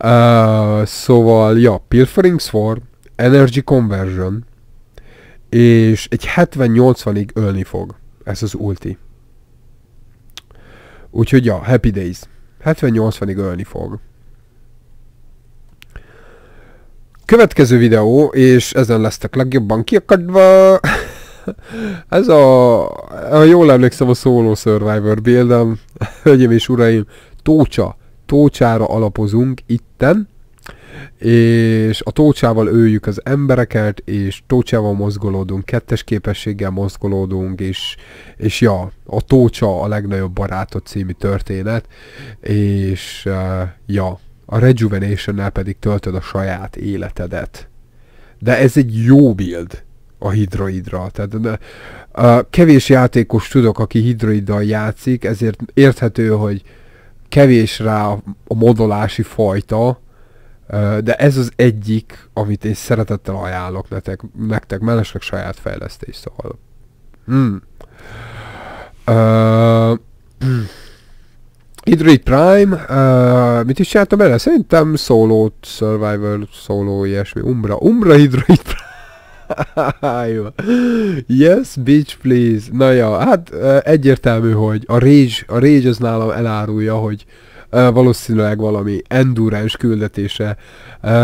uh, <laughs> szóval, ja, Pilfering for Energy Conversion, és egy 70-80-ig ölni fog. Ez az ulti. Úgyhogy ja, Happy Days. 70-80-ig ölni fog. Következő videó, és ezen lesztek legjobban kiakadva. <laughs> <laughs> ez a, ha jól emlékszem a Solo Survivor bildem, <laughs> hölgyeim és uraim, tócsa, tócsára alapozunk itten, és a tócsával öljük az embereket, és tócsával mozgolódunk, kettes képességgel mozgolódunk, és, és ja, a tócsa a legnagyobb barátod című történet, és eh, ja, a rejuvenation pedig töltöd a saját életedet. De ez egy jó build a hidroidra. Tehát de, a kevés játékos tudok, aki hidroiddal játszik, ezért érthető, hogy kevés rá a modolási fajta, de ez az egyik, amit én szeretettel ajánlok nektek, nektek mellesleg saját fejlesztés, szóval. Hmm. Uh, Hydroid Prime, uh, mit is csináltam bele? Szerintem Solo, Survivor, Solo, ilyesmi, Umbra, Umbra Hydroid Prime. <laughs> yes, bitch, please. Na ja, hát egyértelmű, hogy a rage, a rage az nálam elárulja, hogy valószínűleg valami endurance küldetése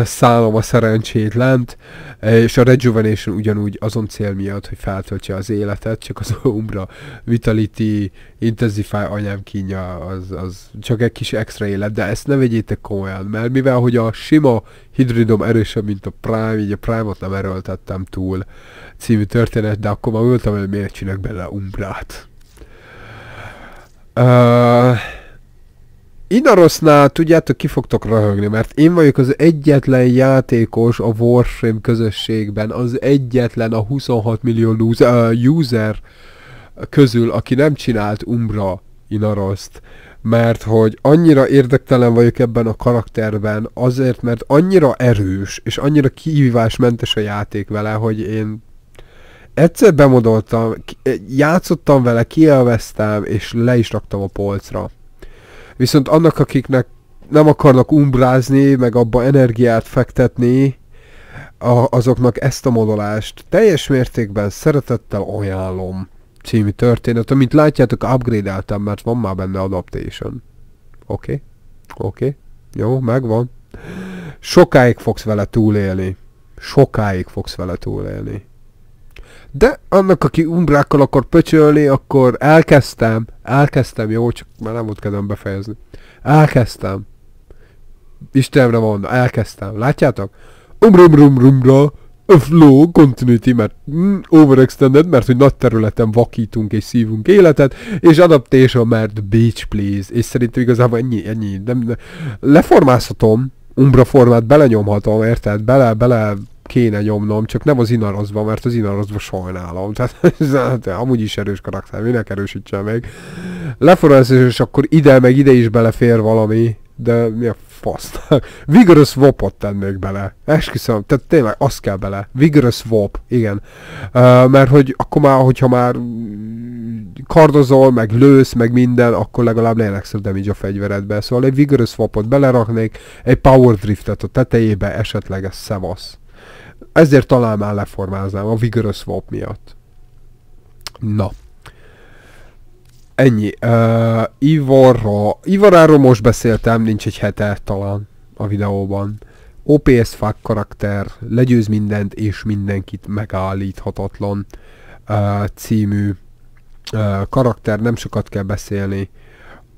szállom a szerencsét lent, és a Rejuvenation ugyanúgy azon cél miatt, hogy feltöltse az életet, csak az <laughs> Umbra Vitality Intensify anyám kínja, az, az csak egy kis extra élet, de ezt ne vegyétek komolyan, mert mivel hogy a sima hidridom erősebb, mint a Prime, így a Prime-ot nem erőltettem túl című történet, de akkor már ültem, hogy miért csinálok bele Umbrát. Uh, Inarosznál tudjátok, ki fogtok röhögni, mert én vagyok az egyetlen játékos a Warframe közösségben, az egyetlen a 26 millió loser, uh, user közül, aki nem csinált Umbra Inaroszt mert hogy annyira érdektelen vagyok ebben a karakterben, azért, mert annyira erős, és annyira kihívásmentes a játék vele, hogy én egyszer bemodoltam, játszottam vele, kielveztem, és le is raktam a polcra. Viszont annak, akiknek nem akarnak umbrázni, meg abba energiát fektetni, a, azoknak ezt a modolást teljes mértékben szeretettel ajánlom című történet, amit látjátok, upgrade-eltem, mert van már benne adaptation. Oké? Okay? Oké? Okay? Jó, megvan. Sokáig fogsz vele túlélni. Sokáig fogsz vele túlélni de annak, aki umbrákkal akar pöcsölni, akkor elkezdtem, elkezdtem, jó, csak már nem volt kedvem befejezni. Elkezdtem. Istenemre van, elkezdtem. Látjátok? Umrum rum rumra, a flow, continuity, mert mm, overextended, mert hogy nagy területen vakítunk és szívunk életet, és adaptation, mert beach please, és szerintem igazából ennyi, ennyi, nem, nem. leformázhatom, umbra formát belenyomhatom, érted? Bele, bele kéne nyomnom, csak nem az inarozba, mert az inarozba sajnálom. Tehát ez, amúgy is erős karakter, minek erősítse meg. Leforralsz, és akkor ide, meg ide is belefér valami, de mi a fasz? <laughs> Vigorous Wopot tennék bele. Esküszöm, tehát tényleg azt kell bele. Vigorous Wop, igen. Uh, mert hogy akkor már, hogyha már kardozol, meg lősz, meg minden, akkor legalább legyen extra damage a fegyveredbe. Szóval egy Vigorous Wopot beleraknék, egy Power Driftet a tetejébe, esetleg ez szevasz. Ezért talán már leformáznám a Vigorous Swap miatt. Na. Ennyi. Uh, Ivorra... Ivoráról most beszéltem, nincs egy hete talán a videóban. OPS fuck karakter, legyőz mindent és mindenkit megállíthatatlan uh, című uh, karakter, nem sokat kell beszélni.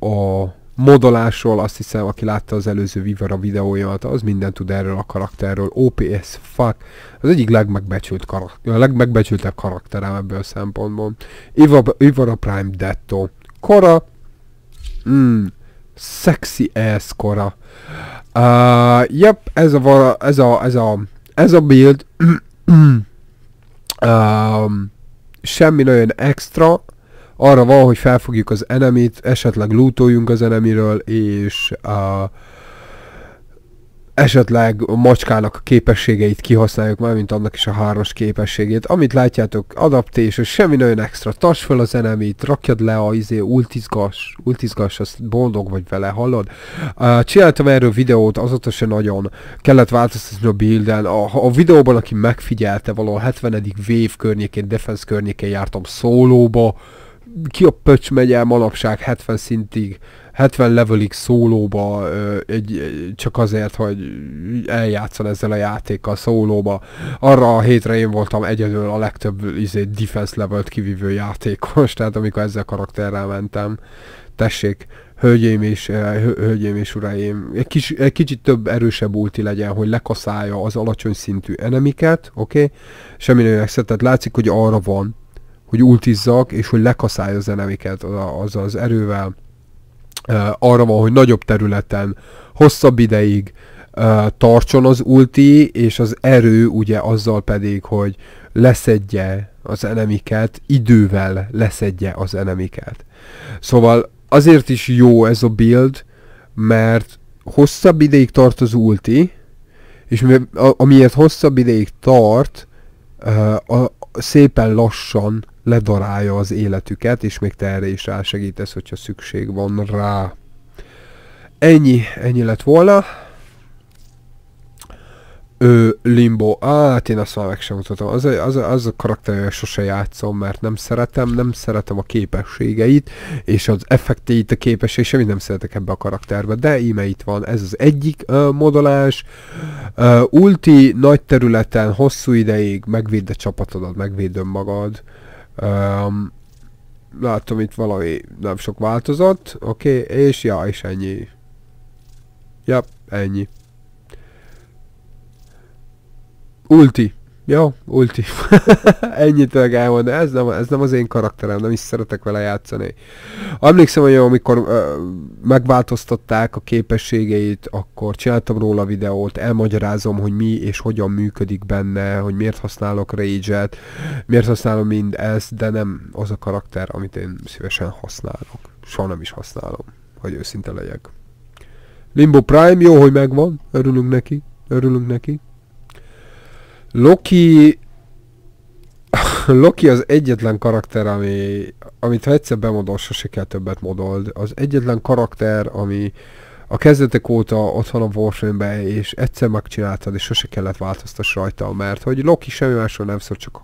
A modolásról, azt hiszem, aki látta az előző Vivara videóját, az mindent tud erről a karakterről. OPS, fuck. Az egyik legmegbecsült karakter, a legmegbecsültebb karakterem ebből a szempontból. Ivara Prime Detto. Kora. Mm, sexy ass kora. Uh, yep, ez a, ez a, ez a, ez a build. <clears throat> um, semmi nagyon extra, arra van, hogy felfogjuk az enemit, esetleg lootoljunk az enemiről, és a, esetleg a macskának a képességeit kihasználjuk, már mint annak is a hármas képességét. Amit látjátok, és semmi nagyon extra, tass fel az enemit, rakjad le a izé, ultizgas, ultizgas, azt boldog vagy vele, hallod? Uh, csináltam erről videót, azóta se nagyon kellett változtatni a bilden. A, a videóban, aki megfigyelte, való 70. wave környékén, defense környékén jártam szólóba, ki a pöcs megy el manapság 70 szintig, 70 levelig szólóba, egy, csak azért, hogy eljátszan ezzel a játékkal szólóba. Arra a hétre én voltam egyedül a legtöbb izé, defense levelt kivívő játékos, tehát amikor ezzel karakterrel mentem. Tessék, hölgyeim és, hölgyeim és uraim, egy, kis, egy kicsit több erősebb ulti legyen, hogy lekaszálja az alacsony szintű enemiket, oké? Okay? Semmi nőnek tehát látszik, hogy arra van hogy ultizzak, és hogy lekaszálja az enemiket az, az erővel. Arra van, hogy nagyobb területen, hosszabb ideig tartson az ulti, és az erő ugye azzal pedig, hogy leszedje az enemiket, idővel leszedje az enemiket. Szóval azért is jó ez a build, mert hosszabb ideig tart az ulti, és amiért hosszabb ideig tart, a, a, szépen lassan ledarálja az életüket, és még te erre is rásegítesz, hogyha szükség van rá. Ennyi, ennyi lett volna. Ő, Limbo, Á, hát én azt már meg sem mutatom. Az a, az a, az a hogy sose játszom, mert nem szeretem, nem szeretem a képességeit, és az effekteit, a képesség, semmit nem szeretek ebbe a karakterbe, de íme itt van. Ez az egyik uh, modolás. Uh, ulti, nagy területen, hosszú ideig megvéd a csapatodat, megvéd magad. Uh, Um, látom itt valami nem sok változott, oké, okay, és ja, és ennyi. ja, ennyi. Ulti. Jó, ulti. <laughs> Ennyit tudok elmondani. Ez nem, ez nem az én karakterem, nem is szeretek vele játszani. Emlékszem, hogy amikor ö, megváltoztatták a képességeit, akkor csináltam róla videót, elmagyarázom, hogy mi és hogyan működik benne, hogy miért használok Rage-et, miért használom mind ezt, de nem az a karakter, amit én szívesen használok. Soha nem is használom, hogy őszinte legyek. Limbo Prime, jó, hogy megvan, örülünk neki, örülünk neki. Loki... <laughs> Loki az egyetlen karakter, ami, amit ha egyszer bemodol, sose kell többet modold. Az egyetlen karakter, ami a kezdetek óta ott van a warframe és egyszer megcsináltad, és sose kellett változtass rajta, mert hogy Loki semmi másról nem szól, csak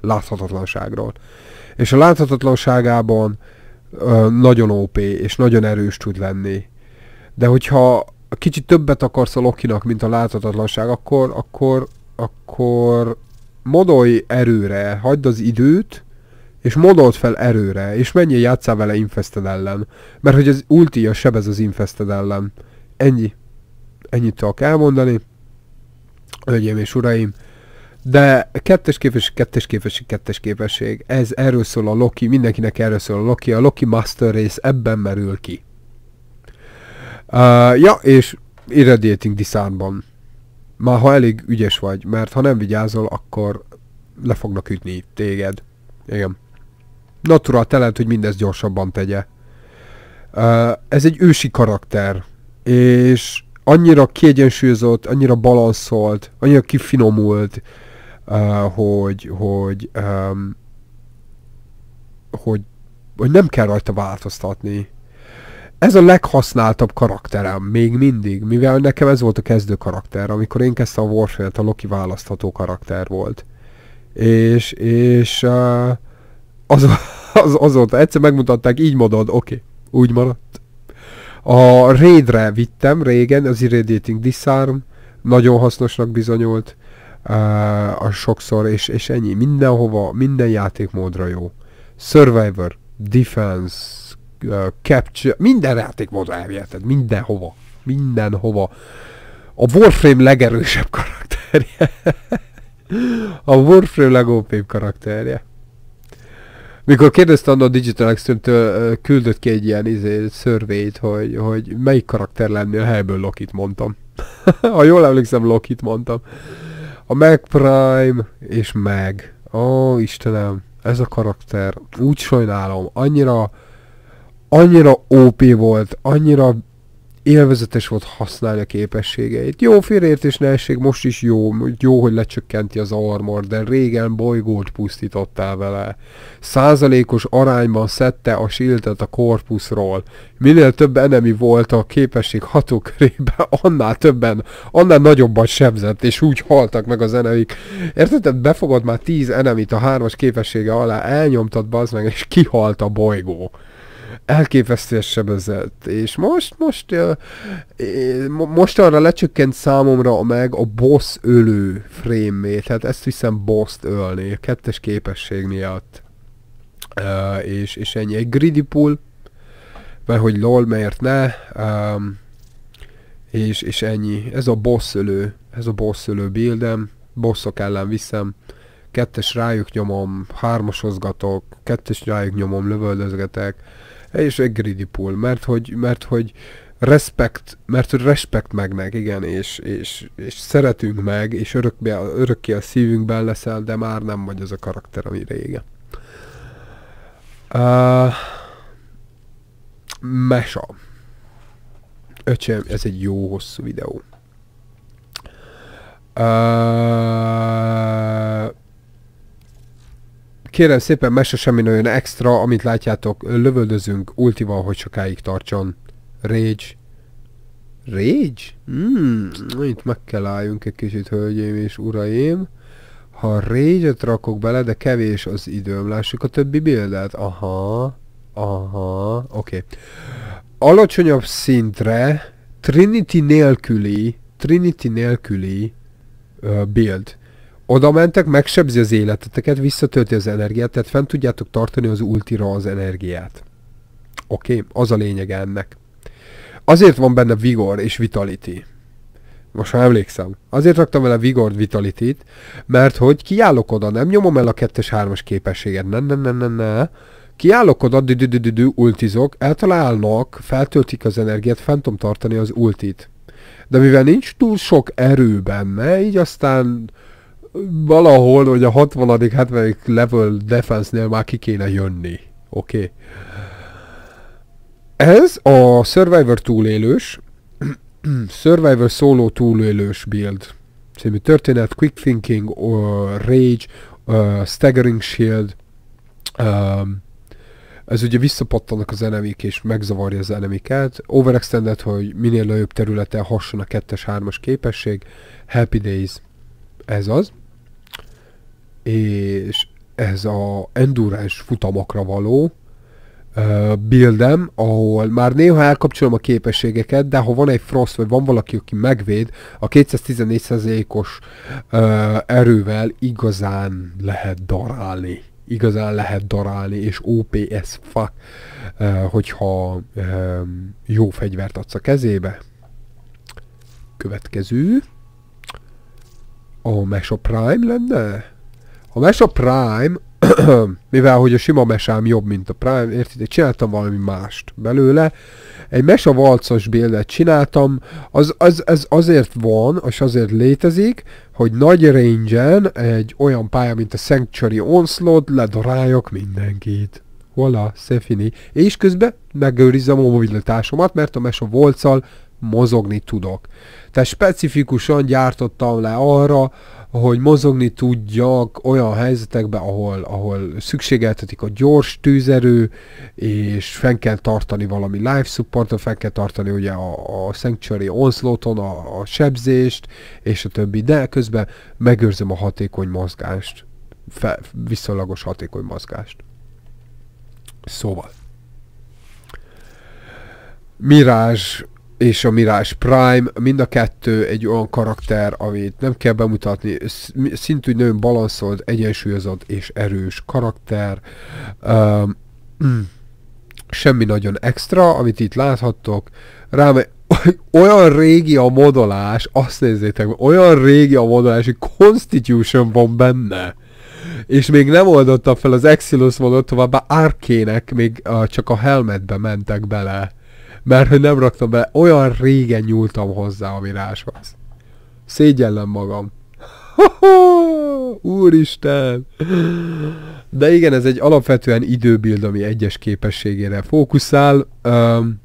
láthatatlanságról. És a láthatatlanságában ö, nagyon OP, és nagyon erős tud lenni. De hogyha kicsit többet akarsz a Lokinak, mint a láthatatlanság, akkor, akkor akkor modolj erőre, hagyd az időt, és modold fel erőre, és mennyi játszál vele Infested ellen. Mert hogy az ultija, sebez az Infested ellen. Ennyi. Ennyit tudok elmondani. Hölgyeim és uraim. De kettes képesség, kettes képesség, kettes képesség. Ez erről szól a Loki, mindenkinek erről szól a Loki. A Loki Master rész ebben merül ki. Uh, ja, és Irradiating Disarmban már ha elég ügyes vagy, mert ha nem vigyázol, akkor le fognak ütni téged. Igen. Natura talent, hogy mindez gyorsabban tegye. ez egy ősi karakter, és annyira kiegyensúlyozott, annyira balanszolt, annyira kifinomult, hogy, hogy, hogy, hogy nem kell rajta változtatni ez a leghasználtabb karakterem még mindig, mivel nekem ez volt a kezdő karakter, amikor én kezdtem a Warfare-t, a Loki választható karakter volt. És, és az, az, az, volt, egyszer megmutatták, így mondod, oké, okay, úgy maradt. A raidre vittem régen, az Irradiating Disarm, nagyon hasznosnak bizonyult a sokszor, és, és ennyi. Mindenhova, minden játékmódra jó. Survivor, Defense, uh, Capture, minden játékban elviheted, mindenhova, mindenhova. A Warframe legerősebb karakterje. <laughs> a Warframe legópébb karakterje. Mikor kérdezte a Digital Extreme-től, küldött ki egy ilyen izé, szörvét, hogy, hogy melyik karakter lennél, helyből Lokit mondtam. <laughs> ha jól emlékszem, Lokit mondtam. A Meg Prime és Meg. Ó, Istenem, ez a karakter. Úgy sajnálom, annyira annyira OP volt, annyira élvezetes volt használni a képességeit. Jó, félreértés ne essék, most is jó, jó, hogy lecsökkenti az armor, de régen bolygót pusztítottál vele. Százalékos arányban szedte a shieldet a korpuszról. Minél több enemi volt a képesség hatókörében, annál többen, annál nagyobbat sebzett, és úgy haltak meg az enemik. Érted? Tehát befogod már 10 enemit a hármas képessége alá, elnyomtad bazd meg, és kihalt a bolygó elképesztően sebezett, és most, most, most arra lecsökkent számomra meg a boss ölő frame tehát ezt hiszem boss ölni, a kettes képesség miatt. Uh, és, és ennyi. Egy greedy pool, mert hogy lol, miért ne, um, és, és ennyi. Ez a boss ölő, ez a boss ölő buildem, bosszok ellen viszem, kettes rájuk nyomom, hármasozgatok, kettes rájuk nyomom, lövöldözgetek, és egy greedy pool, mert hogy, mert hogy respekt, mert hogy respekt meg meg, igen, és, és, és szeretünk meg, és örökbe, örökké a szívünkben leszel, de már nem vagy az a karakter, ami rége. Uh, mesa. Öcsém, ez egy jó hosszú videó. Uh, Kérem szépen, mese semmi nagyon extra, amit látjátok, lövöldözünk ultival, hogy sokáig tartson. Rage. Rage? Hmm, itt meg kell álljunk egy kicsit, hölgyeim és uraim. Ha rage rakok bele, de kevés az időm. Lássuk a többi bildet. Aha, aha, oké. Okay. Alacsonyabb szintre Trinity nélküli, Trinity nélküli uh, build oda mentek, megsebzi az életeteket, visszatölti az energiát, tehát fent tudjátok tartani az ultira az energiát. Oké? Okay? Az a lényeg ennek. Azért van benne vigor és vitality. Most már emlékszem. Azért raktam vele vigor vitalityt, mert hogy kiállok oda, nem nyomom el a 2-3-as képességet, nem, nem, nem, nem, nem. Kiállok oda, düdüdüdüdü, ultizok, eltalálnak, feltöltik az energiát, fentom tartani az ultit. De mivel nincs túl sok erő benne, így aztán valahol, hogy a 60 70 level defense-nél már ki kéne jönni. Oké. Okay. Ez a Survivor túlélős, <clears throat> Survivor Solo túlélős build. Című történet, Quick Thinking, or Rage, uh, Staggering Shield, um, ez ugye visszapattanak az enemik és megzavarja az enemiket. Overextended, hogy minél nagyobb területen hasson a 2-es, 3-as képesség. Happy Days. Ez az és ez a endurás futamokra való uh, ahol már néha elkapcsolom a képességeket, de ha van egy frost, vagy van valaki, aki megvéd, a 214%-os uh, erővel igazán lehet darálni. Igazán lehet darálni, és OPS fuck, uh, hogyha um, jó fegyvert adsz a kezébe. Következő. A Mesa Prime lenne? A Mesa Prime, <clears throat> mivel hogy a sima mesám jobb, mint a Prime, értitek, csináltam valami mást belőle. Egy Mesa valcos bildet csináltam, az, az, ez azért van, és azért létezik, hogy nagy range egy olyan pálya, mint a Sanctuary Onslaught, ledaráljak mindenkit. Hola, Szefini. És közben megőrizzem a mobilitásomat, mert a Mesa Volccal mozogni tudok. Tehát specifikusan gyártottam le arra, hogy mozogni tudjak olyan helyzetekbe, ahol, ahol szükségeltetik a gyors tűzerő, és fenn kell tartani valami life supportot, fenn kell tartani ugye a, a Sanctuary onslaughton a, a sebzést, és a többi, de közben megőrzöm a hatékony mozgást, fe, viszonylagos hatékony mozgást. Szóval. Mirázs és a mirás Prime, mind a kettő egy olyan karakter, amit nem kell bemutatni, szintű nagyon balanszolt, egyensúlyozott és erős karakter. Um, semmi nagyon extra, amit itt láthattok. Rám <laughs> olyan régi a modolás, azt nézzétek, olyan régi a modolás, hogy Constitution van benne és még nem oldotta fel az Exilus modot, továbbá Arkének még a, csak a helmetbe mentek bele mert hogy nem raktam bele, olyan régen nyúltam hozzá a viráshoz. Szégyellem magam. <laughs> Úristen! De igen, ez egy alapvetően időbild, ami egyes képességére fókuszál. Um,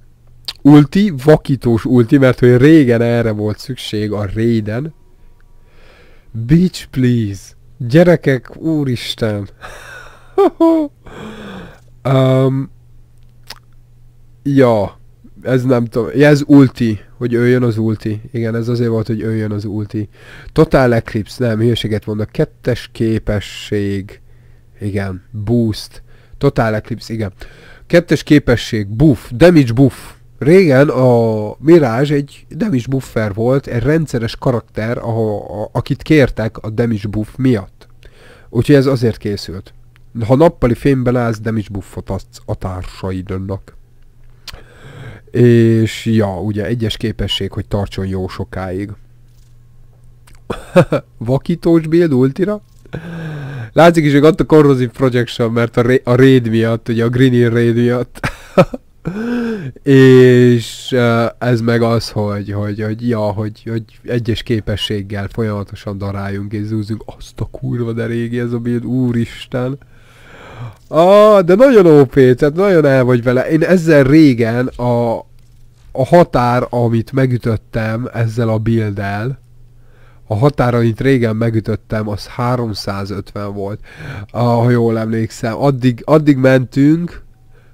ulti, vakítós ulti, mert hogy régen erre volt szükség a réden. Beach please! Gyerekek, úristen! um, <laughs> ja, ez nem tudom, ja, ez ulti, hogy jön az ulti. Igen, ez azért volt, hogy jön az ulti. Total Eclipse, nem, hülyeséget mondok. Kettes képesség, igen, boost. Total Eclipse, igen. Kettes képesség, buff, damage buff. Régen a Mirage egy damage buffer volt, egy rendszeres karakter, a, a, akit kértek a damage buff miatt. Úgyhogy ez azért készült. Ha nappali fényben állsz, damage buffot adsz a társaidnak. És ja, ugye egyes képesség, hogy tartson jó sokáig. <laughs> Vakítós build ultira? Látszik is, hogy a corrosive projection, mert a, ra- a raid miatt, ugye a green raid miatt. <laughs> és uh, ez meg az, hogy, hogy, hogy, ja, hogy, hogy egyes képességgel folyamatosan daráljunk és zúzunk. Azt a kurva, de régi ez a build, úristen. Ah, de nagyon OP, tehát nagyon el vagy vele. Én ezzel régen a, a határ, amit megütöttem ezzel a builddel, a határ, amit régen megütöttem, az 350 volt, ah, ha jól emlékszem. Addig, addig mentünk,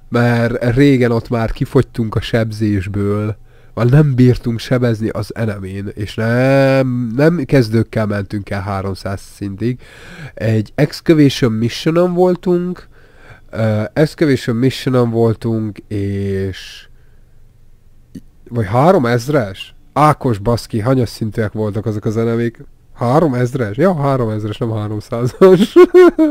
mert régen ott már kifogytunk a sebzésből, már nem bírtunk sebezni az enemén, és nem, nem kezdőkkel mentünk el 300 szintig. Egy Excavation mission voltunk, uh, Excavation mission voltunk, és vagy három ezres? Ákos baszki, hanyas szintűek voltak azok a zenemék? Három ezres? Ja, három ezres, nem háromszázas.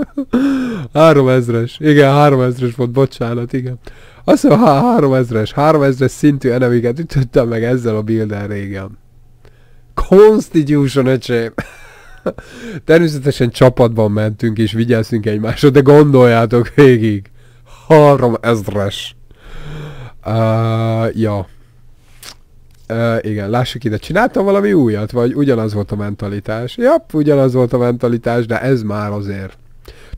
<laughs> három ezres. Igen, három ezres volt, bocsánat, igen. Azt mondja, há, három ezres, három ezres szintű enemiket ütöttem meg ezzel a bilden régen. Constitution öcsém. <laughs> Természetesen csapatban mentünk és vigyáztunk egymásra, de gondoljátok végig. Három ezres. Uh, ja. Uh, igen, lássuk ide, csináltam valami újat, vagy ugyanaz volt a mentalitás? Jap, ugyanaz volt a mentalitás, de ez már azért.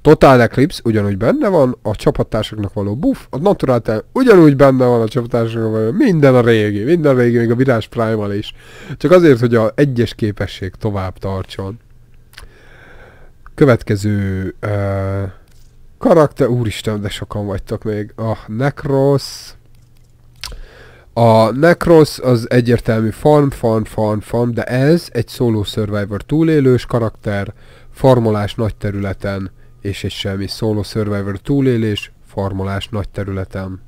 Total Eclipse ugyanúgy benne van, a csapattársaknak való buff, a Natural tel ugyanúgy benne van a csapattársaknak való, minden a régi, minden a régi, még a Virás prime is. Csak azért, hogy a egyes képesség tovább tartson. Következő uh, karakter, úristen, de sokan vagytok még, a Necros, a Necros az egyértelmű farm, farm, farm, farm, de ez egy solo survivor túlélős karakter, farmolás nagy területen, és egy semmi solo survivor túlélés, farmolás nagy területen.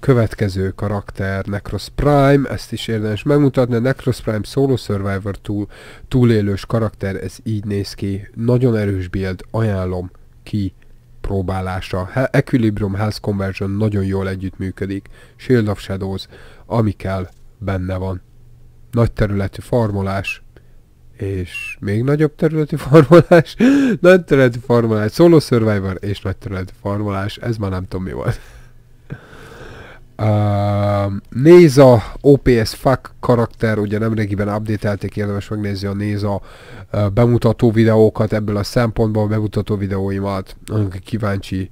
Következő karakter, Necros Prime, ezt is érdemes megmutatni, a Necros Prime solo survivor túl, túlélős karakter, ez így néz ki, nagyon erős build, ajánlom ki próbálása. Equilibrium Health Conversion nagyon jól együttműködik. Shield of Shadows, ami kell, benne van. Nagy területű farmolás, és még nagyobb területi <laughs> farmolás, nagy területi farmolás, solo survivor és nagy területi farmolás, ez már nem tudom mi volt. Uh, Néza OPS Fuck karakter, ugye nemrégiben updatelték, érdemes megnézni a Néza uh, bemutató videókat, ebből a szempontból a bemutató videóimat, nagyon kíváncsi.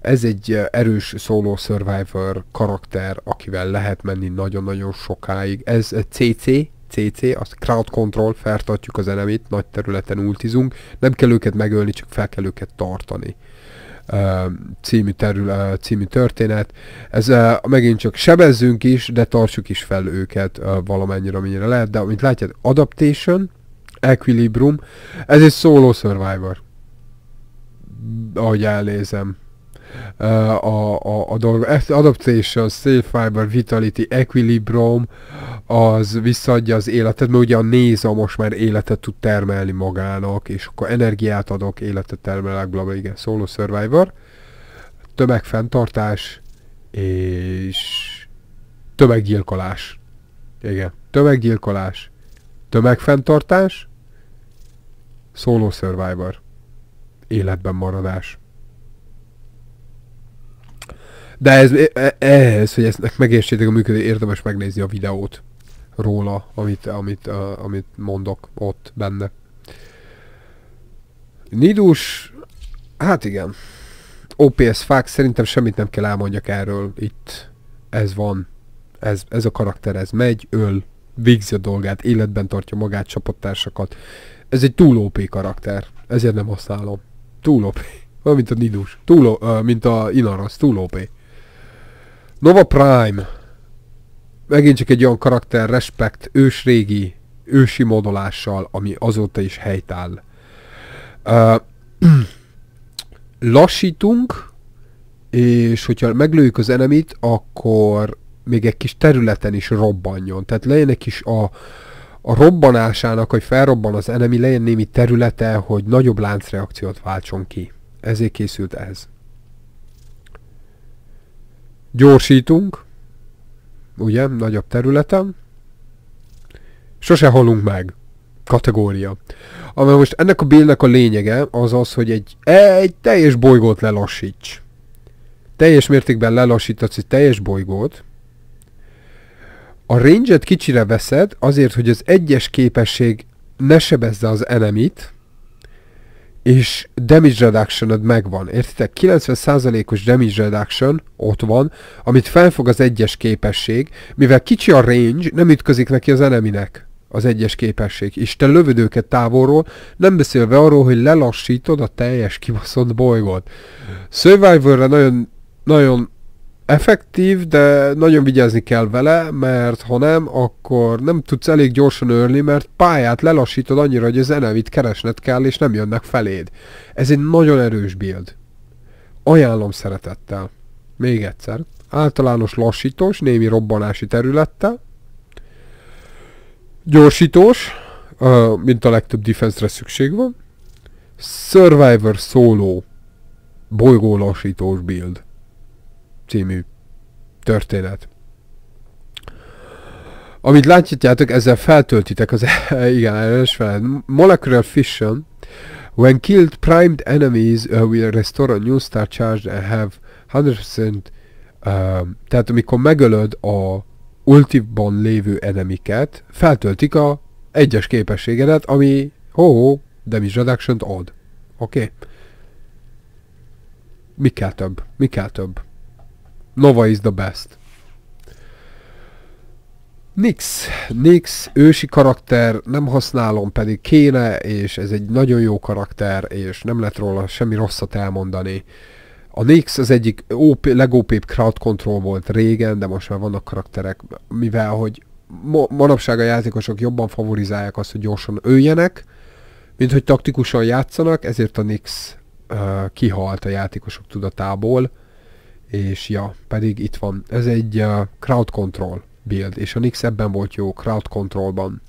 Ez egy uh, erős solo survivor karakter, akivel lehet menni nagyon-nagyon sokáig. Ez CC, CC, az crowd control, fertatjuk az enemit, nagy területen ultizunk, nem kell őket megölni, csak fel kell őket tartani című, terül, című történet. Ez megint csak sebezzünk is, de tartsuk is fel őket valamennyire, amennyire lehet, de amit látjátok, Adaptation, Equilibrium, ez egy solo survivor. Ahogy elnézem a, a, a dolog. Ezt Adaptation, Safe Fiber, Vitality, Equilibrium az visszaadja az életet, mert ugye a néza most már életet tud termelni magának, és akkor energiát adok, életet termelek, bla, bla igen, Solo Survivor, tömegfenntartás és tömeggyilkolás. Igen, tömeggyilkolás, tömegfenntartás, Solo Survivor, életben maradás. De ez, e, e, ehhez, hogy ezt megértsétek a működő, érdemes megnézni a videót róla, amit, amit, uh, amit mondok ott benne. Nidus, hát igen. OPS Fax, szerintem semmit nem kell elmondjak erről. Itt ez van. Ez, ez a karakter, ez megy, öl, végzi a dolgát, életben tartja magát, csapattársakat. Ez egy túl OP karakter, ezért nem használom. Túl OP. mint a Nidus. Túl, uh, mint a Inaros, túl OP. Nova Prime. Megint csak egy olyan karakter, respekt, ősrégi, ősi modolással, ami azóta is helytáll. Uh, <clears throat> lassítunk, és hogyha meglőjük az enemit, akkor még egy kis területen is robbanjon. Tehát legyen is kis a, a robbanásának, hogy felrobban az enemi, legyen némi területe, hogy nagyobb láncreakciót váltson ki. Ezért készült ez gyorsítunk, ugye, nagyobb területen, sose halunk meg kategória. Ami most ennek a billnek a lényege az az, hogy egy, egy teljes bolygót lelassíts. Teljes mértékben lelassítasz egy teljes bolygót. A range-et kicsire veszed azért, hogy az egyes képesség ne sebezze az enemit, és damage reduction megvan, értitek? 90%-os damage reduction ott van, amit felfog az egyes képesség, mivel kicsi a range, nem ütközik neki az eneminek az egyes képesség, és te lövöd őket távolról, nem beszélve arról, hogy lelassítod a teljes kibaszott bolygót. Survivorra nagyon, nagyon effektív, de nagyon vigyázni kell vele, mert ha nem, akkor nem tudsz elég gyorsan örni, mert pályát lelassítod annyira, hogy az enemit keresned kell, és nem jönnek feléd. Ez egy nagyon erős build. Ajánlom szeretettel. Még egyszer. Általános lassítós, némi robbanási területtel. Gyorsítós, mint a legtöbb defense szükség van. Survivor Solo lassítós build című történet. Amit látjátok, ezzel feltöltitek az <laughs> igen, erős fel. Molecular Fission. When killed, primed enemies uh, will restore a new star charge and have 100% uh, um, tehát amikor megölöd a ultiban lévő enemiket, feltöltik a egyes képességedet, ami ho-ho, damage reduction ad. Oké? Okay? Mi kell több? Mi kell több? Nova is the best. Nix, Nix, ősi karakter, nem használom, pedig kéne, és ez egy nagyon jó karakter, és nem lehet róla semmi rosszat elmondani. A Nix az egyik OP, legópébb crowd control volt régen, de most már vannak karakterek, mivel hogy ma, manapság a játékosok jobban favorizálják azt, hogy gyorsan öljenek, mint hogy taktikusan játszanak, ezért a Nix uh, kihalt a játékosok tudatából és ja, pedig itt van. Ez egy uh, crowd control build, és a Nix ebben volt jó, crowd controlban.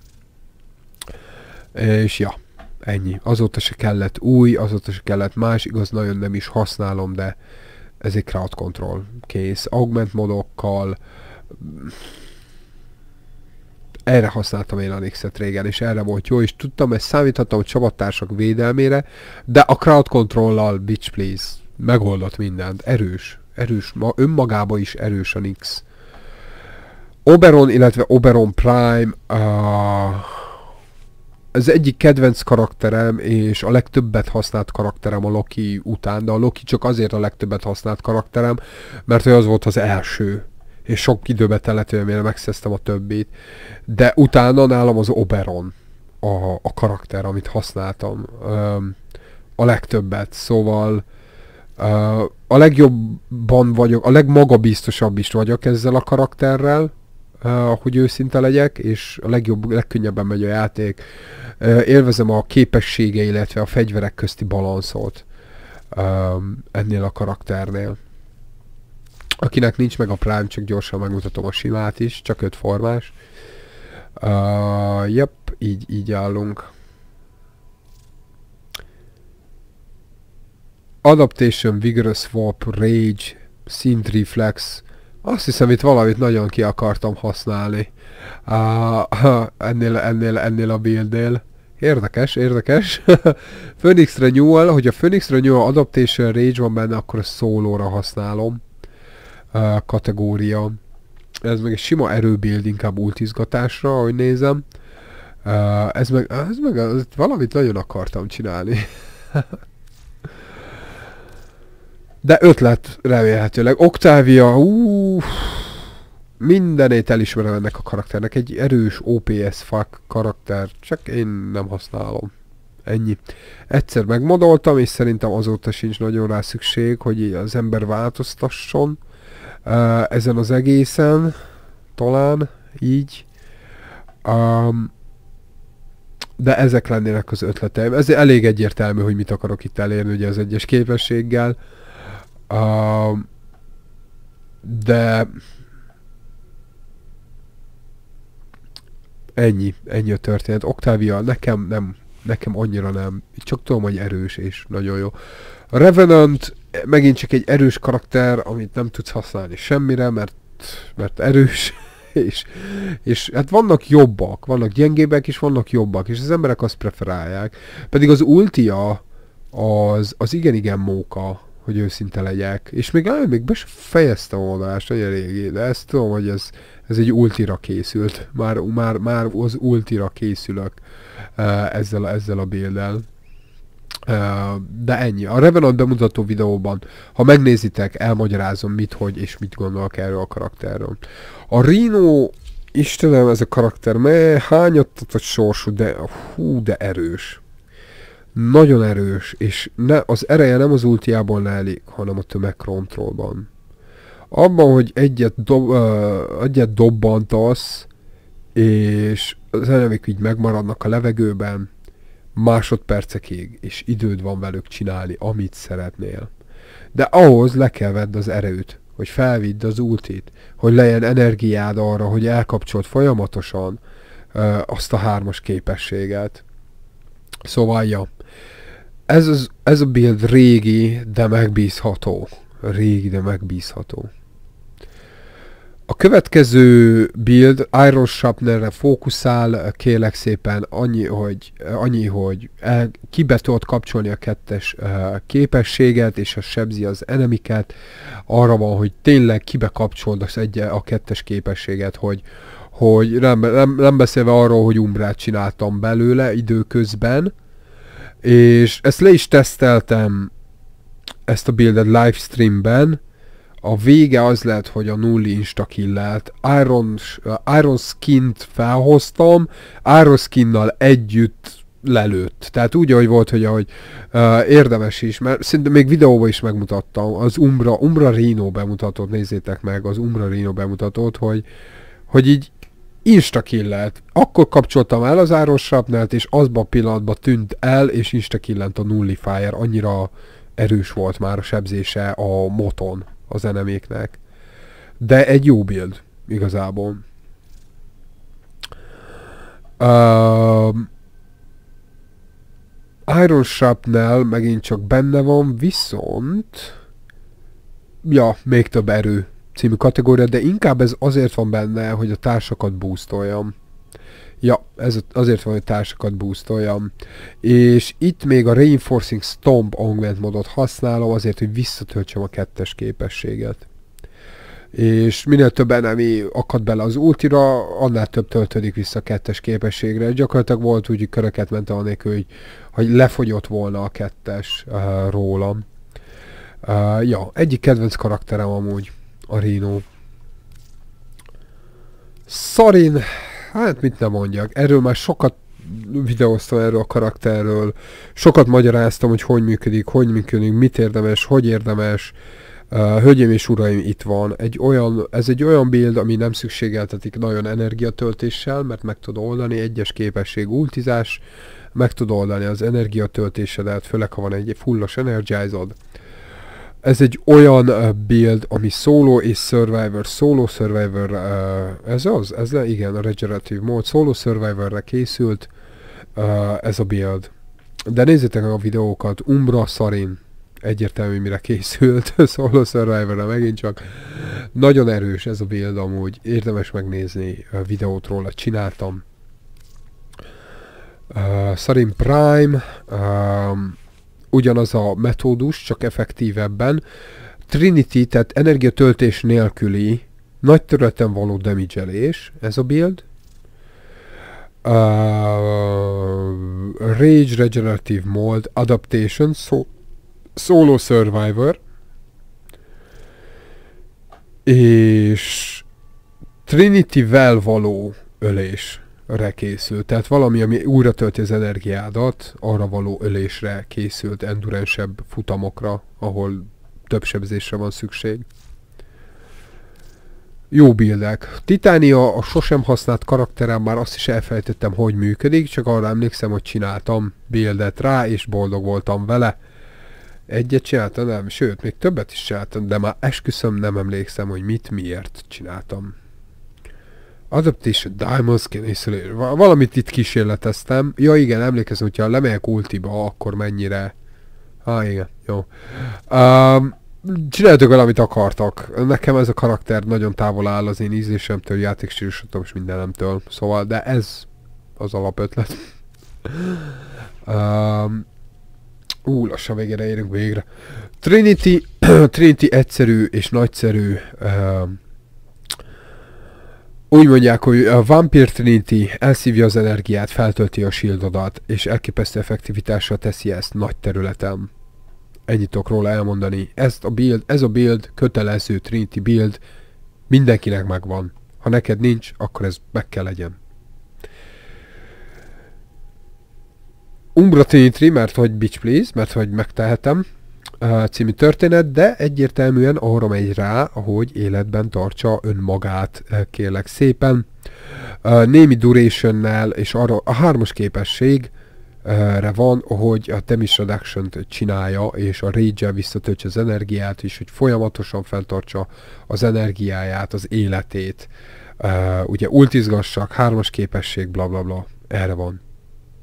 És ja, ennyi. Azóta se kellett új, azóta se kellett más, igaz, nagyon nem is használom, de ez egy crowd control. Kész. Augment modokkal, erre használtam én a Nixet régen, és erre volt jó, és tudtam, ezt számíthatom a csapattársak védelmére, de a crowd control-lal, bitch please, megoldott mindent, erős, erős, ma önmagába is erős a Nix. Oberon, illetve Oberon Prime uh, az egyik kedvenc karakterem, és a legtöbbet használt karakterem a Loki után, de a Loki csak azért a legtöbbet használt karakterem, mert ő az volt az első, és sok időbe telett, hogy mire megszereztem a többit, de utána nálam az Oberon a, a karakter, amit használtam um, a legtöbbet, szóval a legjobban vagyok, a legmagabiztosabb is vagyok ezzel a karakterrel, eh, hogy őszinte legyek, és a legjobb, legkönnyebben megy a játék. Eh, élvezem a képessége, illetve a fegyverek közti balanszot ehm, ennél a karakternél. Akinek nincs meg a Prime, csak gyorsan megmutatom a simát is, csak öt formás. Uh, eh, yep, így, így állunk. Adaptation, Vigorous Swap, Rage, Synth Reflex. Azt hiszem itt valamit nagyon ki akartam használni. Uh, <laughs> ennél, ennél, ennél a buildnél. Érdekes, érdekes. <laughs> Phoenix Renewal, hogyha Phoenix Renewal Adaptation Rage van benne, akkor a szólóra használom. Uh, kategória. Ez meg egy sima erőbuild, inkább ultizgatásra, ahogy nézem. Uh, ez meg, ez meg ez, valamit nagyon akartam csinálni. <laughs> De ötlet remélhetőleg. Octavia, ú, mindenét elismerem ennek a karakternek. Egy erős OPS fuck karakter, csak én nem használom. Ennyi. Egyszer megmodoltam, és szerintem azóta sincs nagyon rá szükség, hogy az ember változtasson ezen az egészen, talán így. Um, de ezek lennének az ötleteim. Ez elég egyértelmű, hogy mit akarok itt elérni ugye az egyes képességgel. Uh, Uh, de ennyi, ennyi a történet. Octavia nekem nem, nekem annyira nem. Csak tudom, hogy erős és nagyon jó. A Revenant megint csak egy erős karakter, amit nem tudsz használni semmire, mert, mert erős. <laughs> és, és hát vannak jobbak, vannak gyengébbek, és vannak jobbak, és az emberek azt preferálják. Pedig az ultia az, az igen-igen móka hogy őszinte legyek. És még előbb még be sem fejeztem volna ást, hogy régi, de ezt tudom, hogy ez, ez egy ultira készült. Már, már, már az ultira készülök uh, e, ezzel, ezzel a béldel. Uh, e, de ennyi. A Revenant bemutató videóban, ha megnézitek, elmagyarázom mit, hogy és mit gondolok erről a karakterről. A Rino, Istenem, ez a karakter, me a sorsú, de hú, de erős nagyon erős, és ne, az ereje nem az ultiában lelik, hanem a tömegkontrollban. Abban, hogy egyet, dob, uh, egyet dobbantasz, és az elemek így megmaradnak a levegőben másodpercekig, és időd van velük csinálni, amit szeretnél. De ahhoz le kell vedd az erőt, hogy felvidd az ultit, hogy legyen energiád arra, hogy elkapcsolt folyamatosan uh, azt a hármas képességet. Szóval, ja, ez, az, ez a build régi, de megbízható. Régi, de megbízható. A következő build Iron Sharpnerre fókuszál, kélek szépen annyi, hogy, annyi, hogy el, kibe tudod kapcsolni a kettes eh, képességet, és a sebzi az enemiket. Arra van, hogy tényleg kibe kapcsolod az egy, a kettes képességet, hogy, hogy nem, nem, nem beszélve arról, hogy umbrát csináltam belőle időközben, és ezt le is teszteltem ezt a buildet livestreamben. A vége az lett, hogy a nulli killelt. Iron, uh, Iron Skint felhoztam, Iron Skinnal együtt lelőtt. Tehát úgy, ahogy volt, hogy ahogy uh, érdemes is, mert szinte még videóban is megmutattam, az Umbra, Umbra Rino bemutatót, nézzétek meg, az Umbra Rino bemutatót, hogy, hogy így instakillelt. Akkor kapcsoltam el az árosrapnelt, és azban a pillanatban tűnt el, és instakillent a nullifier. Annyira erős volt már a sebzése a moton az eneméknek. De egy jó build, igazából. Uh, Iron Sharpnel megint csak benne van, viszont... Ja, még több erő című kategória, de inkább ez azért van benne, hogy a társakat búztoljam. Ja, ez azért van, hogy társakat boostoljam. És itt még a Reinforcing Stomp augment modot használom, azért, hogy visszatöltsem a kettes képességet. És minél több enemi akad bele az ultira, annál több töltődik vissza a kettes képességre. Gyakorlatilag volt úgy, hogy köröket ment anélkül, hogy, hogy lefogyott volna a kettes uh, rólam. Uh, ja, egyik kedvenc karakterem amúgy a Rino. Szarin, hát mit nem mondjak, erről már sokat videóztam erről a karakterről, sokat magyaráztam, hogy hogy működik, hogy működik, mit érdemes, hogy érdemes. Uh, hölgyeim és uraim, itt van. Egy olyan, ez egy olyan build, ami nem szükségeltetik nagyon energiatöltéssel, mert meg tud oldani egyes képesség ultizás, meg tud oldani az energiatöltésedet, főleg ha van egy fullos energizod. Uh, ez egy olyan build, ami solo és survivor, solo survivor, ez az? Ez le? Igen, a regenerative mód, solo survivorre készült ez a build. De nézzétek meg a videókat, Umbra Szarin, egyértelmű mire készült, a <laughs> solo survivor megint csak. Nagyon erős ez a build amúgy, érdemes megnézni, videót róla csináltam. Uh, Szarin Prime, um, ugyanaz a metódus, csak effektívebben. Trinity, tehát energiatöltés nélküli, nagy területen való damage ez a build. Uh, Rage Regenerative Mold Adaptation, so, Solo Survivor, és Trinity-vel való ölés készült. Tehát valami, ami újra tölti az energiádat, arra való ölésre készült, endurensebb futamokra, ahol több sebzésre van szükség. Jó bildek. Titánia a sosem használt karakterem, már azt is elfelejtettem, hogy működik, csak arra emlékszem, hogy csináltam bildet rá, és boldog voltam vele. Egyet csináltam, nem, sőt, még többet is csináltam, de már esküszöm, nem emlékszem, hogy mit, miért csináltam. Adaptation Diamonds Skin, isolate. Valamit itt kísérleteztem. Ja igen, emlékezem, hogyha lemegyek ultiba, akkor mennyire... Ah igen, jó. Um, csináltok valamit amit akartak. Nekem ez a karakter nagyon távol áll az én ízlésemtől, játékstílusomtól és mindenemtől. Szóval, de ez az alapötlet. um, ú, lassan végére érünk végre. Trinity, <clears throat> Trinity egyszerű és nagyszerű um, úgy mondják, hogy a Vampire Trinity elszívja az energiát, feltölti a shieldodat, és elképesztő effektivitással teszi ezt nagy területen. Ennyit róla elmondani. Ezt a build, ez a build, kötelező Trinity build, mindenkinek megvan. Ha neked nincs, akkor ez meg kell legyen. Umbra Trinity, mert hogy bitch please, mert hogy megtehetem című történet, de egyértelműen arra megy rá, hogy életben tartsa önmagát, kérlek szépen. Némi durationnel, és arra a hármas képesség, van, hogy a Temis reduction csinálja, és a rage visszatöltse az energiát, és hogy folyamatosan fenntartsa az energiáját, az életét. Uh, ugye ultizgassak, hármas képesség, bla bla bla. Erre van.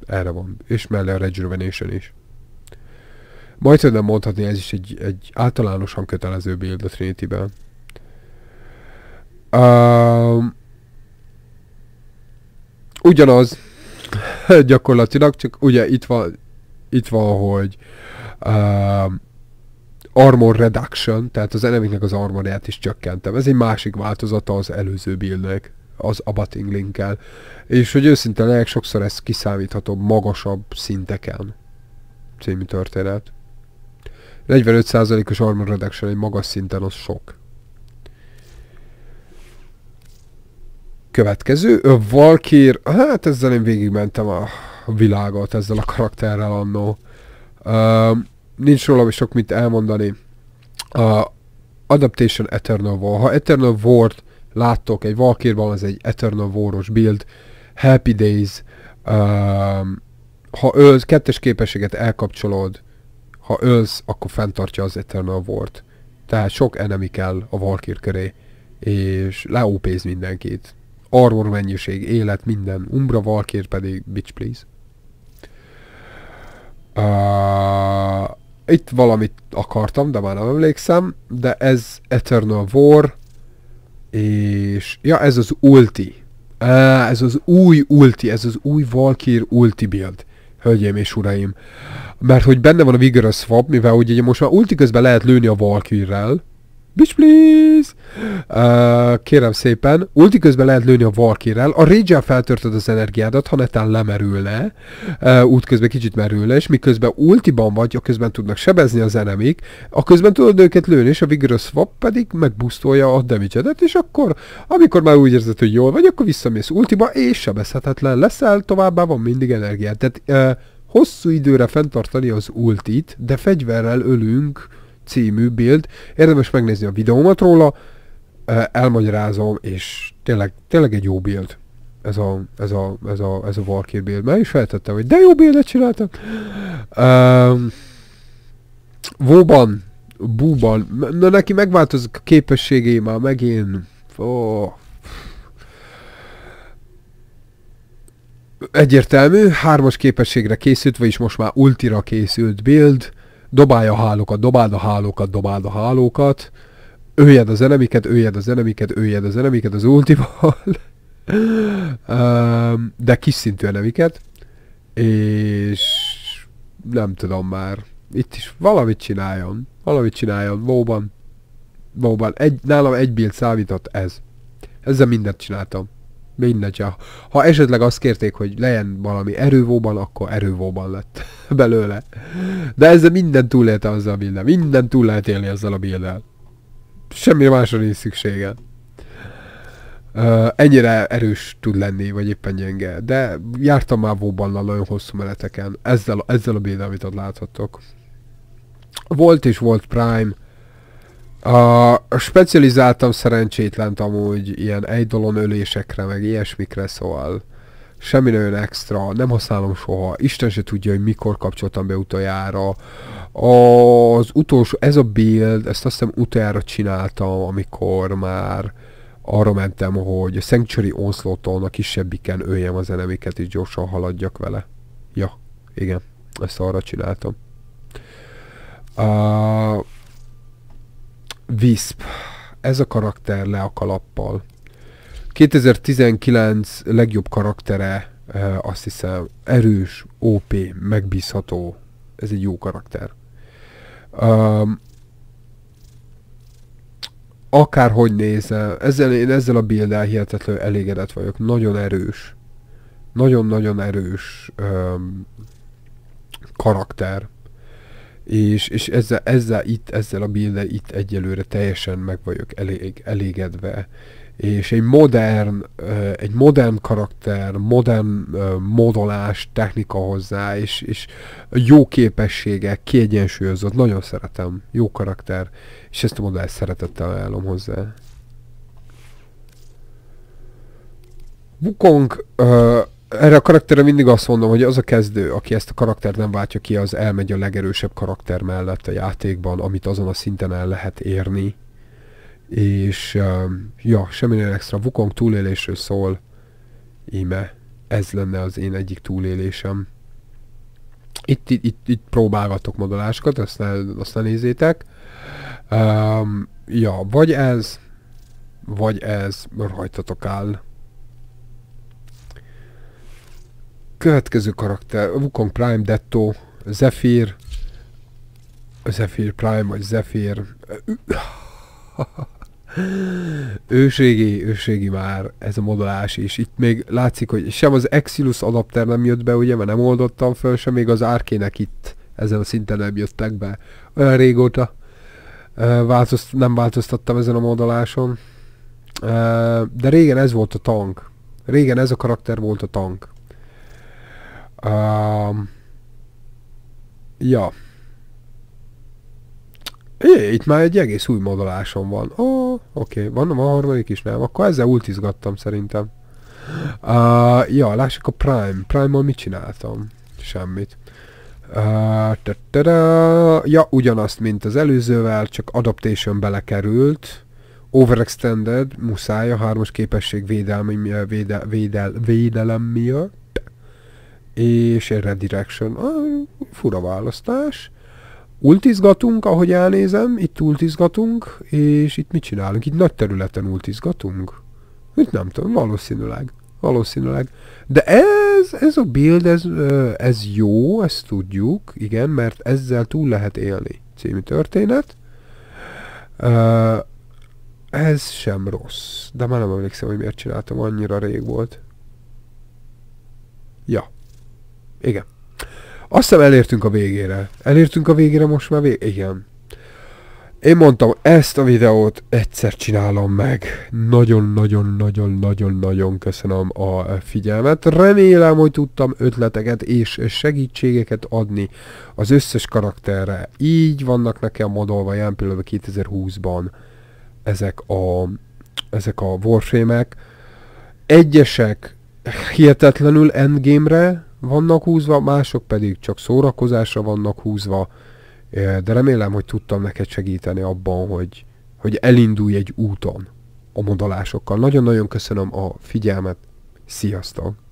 Erre van. És mellé a Rejuvenation is majdnem mondhatni, ez is egy, egy általánosan kötelező build a Trinity-ben. ugyanaz <laughs> gyakorlatilag, csak ugye itt van, itt van hogy um, armor reduction, tehát az enemiknek az armorját is csökkentem. Ez egy másik változata az előző buildnek, az abating linkkel. És hogy őszinte legyek, sokszor ez kiszámítható magasabb szinteken című történet. 45%-os armor reduction egy magas szinten az sok. Következő, a Valkyr, hát ezzel én végigmentem a világot ezzel a karakterrel annó. Uh, nincs róla sok mit elmondani. Uh, Adaptation Eternal War. Ha Eternal War-t láttok, egy Valkyrban az egy Eternal War-os build. Happy Days. Uh, ha ő kettes képességet elkapcsolod, ha ölsz, akkor fenntartja az Eternal war Tehát sok enemi kell a Valkyr köré, és leópéz mindenkit. Arvor mennyiség, élet, minden. Umbra Valkyr pedig bitch please. Uh, itt valamit akartam, de már nem emlékszem, de ez Eternal War, és ja, ez az ulti. Uh, ez az új ulti, ez az új Valkyr ulti build hölgyeim és uraim. Mert hogy benne van a Vigorous Swap, mivel ugye most már ulti közben lehet lőni a Valkyrrel, Bitch please! Uh, kérem szépen, ulti közben lehet lőni a valkérrel, a rage feltörtöd az energiádat, ha netán lemerülne, uh, út közben kicsit merülne, és miközben ultiban vagy, a közben tudnak sebezni az enemik, a közben tudod őket lőni, és a Vigorous Swap pedig megbusztolja a damage és akkor, amikor már úgy érzed, hogy jól vagy, akkor visszamész ultiba, és sebezhetetlen leszel, továbbá van mindig energiád. Tehát uh, hosszú időre fenntartani az ultit, de fegyverrel ölünk, című build. Érdemes megnézni a videómat róla, elmagyarázom, és tényleg, tényleg egy jó build. Ez a, ez a, ez a, ez a Valkyr build. Már is feltettem, hogy de jó buildet csináltak. Um, Vóban, Búban, na neki megváltozik a képességé már megint. Oh. Egyértelmű, hármas képességre készült, vagyis most már ultira készült build dobálja a hálókat, dobáld a hálókat, dobáld a hálókat, öljed az elemiket, öljed az elemiket, öljed az elemiket az ultival, <laughs> de kis szintű elemiket, és nem tudom már, itt is valamit csináljon, valamit csináljon, valóban, valóban, egy, nálam egy build számított ez. Ezzel mindent csináltam mindegy. Ha esetleg azt kérték, hogy legyen valami erővóban, akkor erővóban lett <laughs> belőle. De ezzel minden túlélte azzal a bilddel. Minden túl lehet élni azzal a bildel. Semmi másra nincs szüksége. Uh, ennyire erős tud lenni, vagy éppen gyenge. De jártam már vóban nagyon hosszú meleteken. Ezzel, ezzel a bildel, amit ott láthattok. Volt és volt Prime, a, specializáltam szerencsétlent amúgy ilyen egy dolon ölésekre, meg ilyesmikre, szóval semmi nagyon extra, nem használom soha, Isten se tudja, hogy mikor kapcsoltam be utoljára. Az utolsó, ez a build, ezt azt hiszem utoljára csináltam, amikor már arra mentem, hogy a Sanctuary Onslaughton a kisebbiken öljem az enemiket, és gyorsan haladjak vele. Ja, igen, ezt arra csináltam. Uh, Wisp. Ez a karakter le a kalappal. 2019 legjobb karaktere, eh, azt hiszem, erős, OP, megbízható. Ez egy jó karakter. Um, akárhogy nézem, ezzel, én ezzel a bilddel hihetetlenül elégedett vagyok. Nagyon erős. Nagyon-nagyon erős um, karakter és, és ezzel, ezzel itt, ezzel a buildel itt egyelőre teljesen meg vagyok elég, elégedve. És egy modern, egy modern karakter, modern modolás, technika hozzá, és, és jó képességek, kiegyensúlyozott, nagyon szeretem, jó karakter, és ezt a modellt szeretettel ajánlom hozzá. Wukong erre a karakterre mindig azt mondom, hogy az a kezdő, aki ezt a karaktert nem váltja ki, az elmegy a legerősebb karakter mellett a játékban, amit azon a szinten el lehet érni. És um, ja, semminél extra. Wukong túlélésről szól, íme. Ez lenne az én egyik túlélésem. Itt, itt, itt, itt próbálgatok modolásokat, azt ne, azt ne nézzétek. Um, ja, vagy ez, vagy ez rajtatok áll. következő karakter, Wukong Prime, Detto, Zephyr, Zephyr Prime, vagy Zephyr, <laughs> őségi, őségi már ez a modolás, és itt még látszik, hogy sem az Exilus adapter nem jött be, ugye, mert nem oldottam föl, sem még az árkének itt ezen a szinten nem jöttek be. Olyan régóta változt, nem változtattam ezen a modoláson. de régen ez volt a tank. Régen ez a karakter volt a tank. Um, ja. É, itt már egy egész új modolásom van. Ó, oh, oké, okay. van, van a harmadik is, nem? Akkor ezzel ultizgattam szerintem. Uh, ja, lássuk a Prime. Prime-mal mit csináltam? Semmit. Uh, ta -ta -da. ja, ugyanazt, mint az előzővel, csak Adaptation belekerült. Overextended, muszáj a hármas képesség védelmi, védel, védel, védelem miatt és redirection. Ah, fura választás. Ultizgatunk, ahogy elnézem, itt ultizgatunk, és itt mit csinálunk? Itt nagy területen ultizgatunk? Itt nem tudom, valószínűleg. Valószínűleg. De ez, ez a build, ez, ez jó, ezt tudjuk, igen, mert ezzel túl lehet élni. Című történet. Ez sem rossz. De már nem emlékszem, hogy miért csináltam, annyira rég volt. Ja. Igen. Azt hiszem elértünk a végére. Elértünk a végére most már végére? Igen. Én mondtam, ezt a videót egyszer csinálom meg. Nagyon-nagyon-nagyon-nagyon-nagyon köszönöm a figyelmet. Remélem, hogy tudtam ötleteket és segítségeket adni az összes karakterre. Így vannak nekem modolva, ilyen például 2020-ban ezek a, ezek a warframe -ek. Egyesek hihetetlenül endgame-re, vannak húzva, mások pedig csak szórakozásra vannak húzva, de remélem, hogy tudtam neked segíteni abban, hogy, hogy elindulj egy úton a modalásokkal. Nagyon-nagyon köszönöm a figyelmet, sziasztok!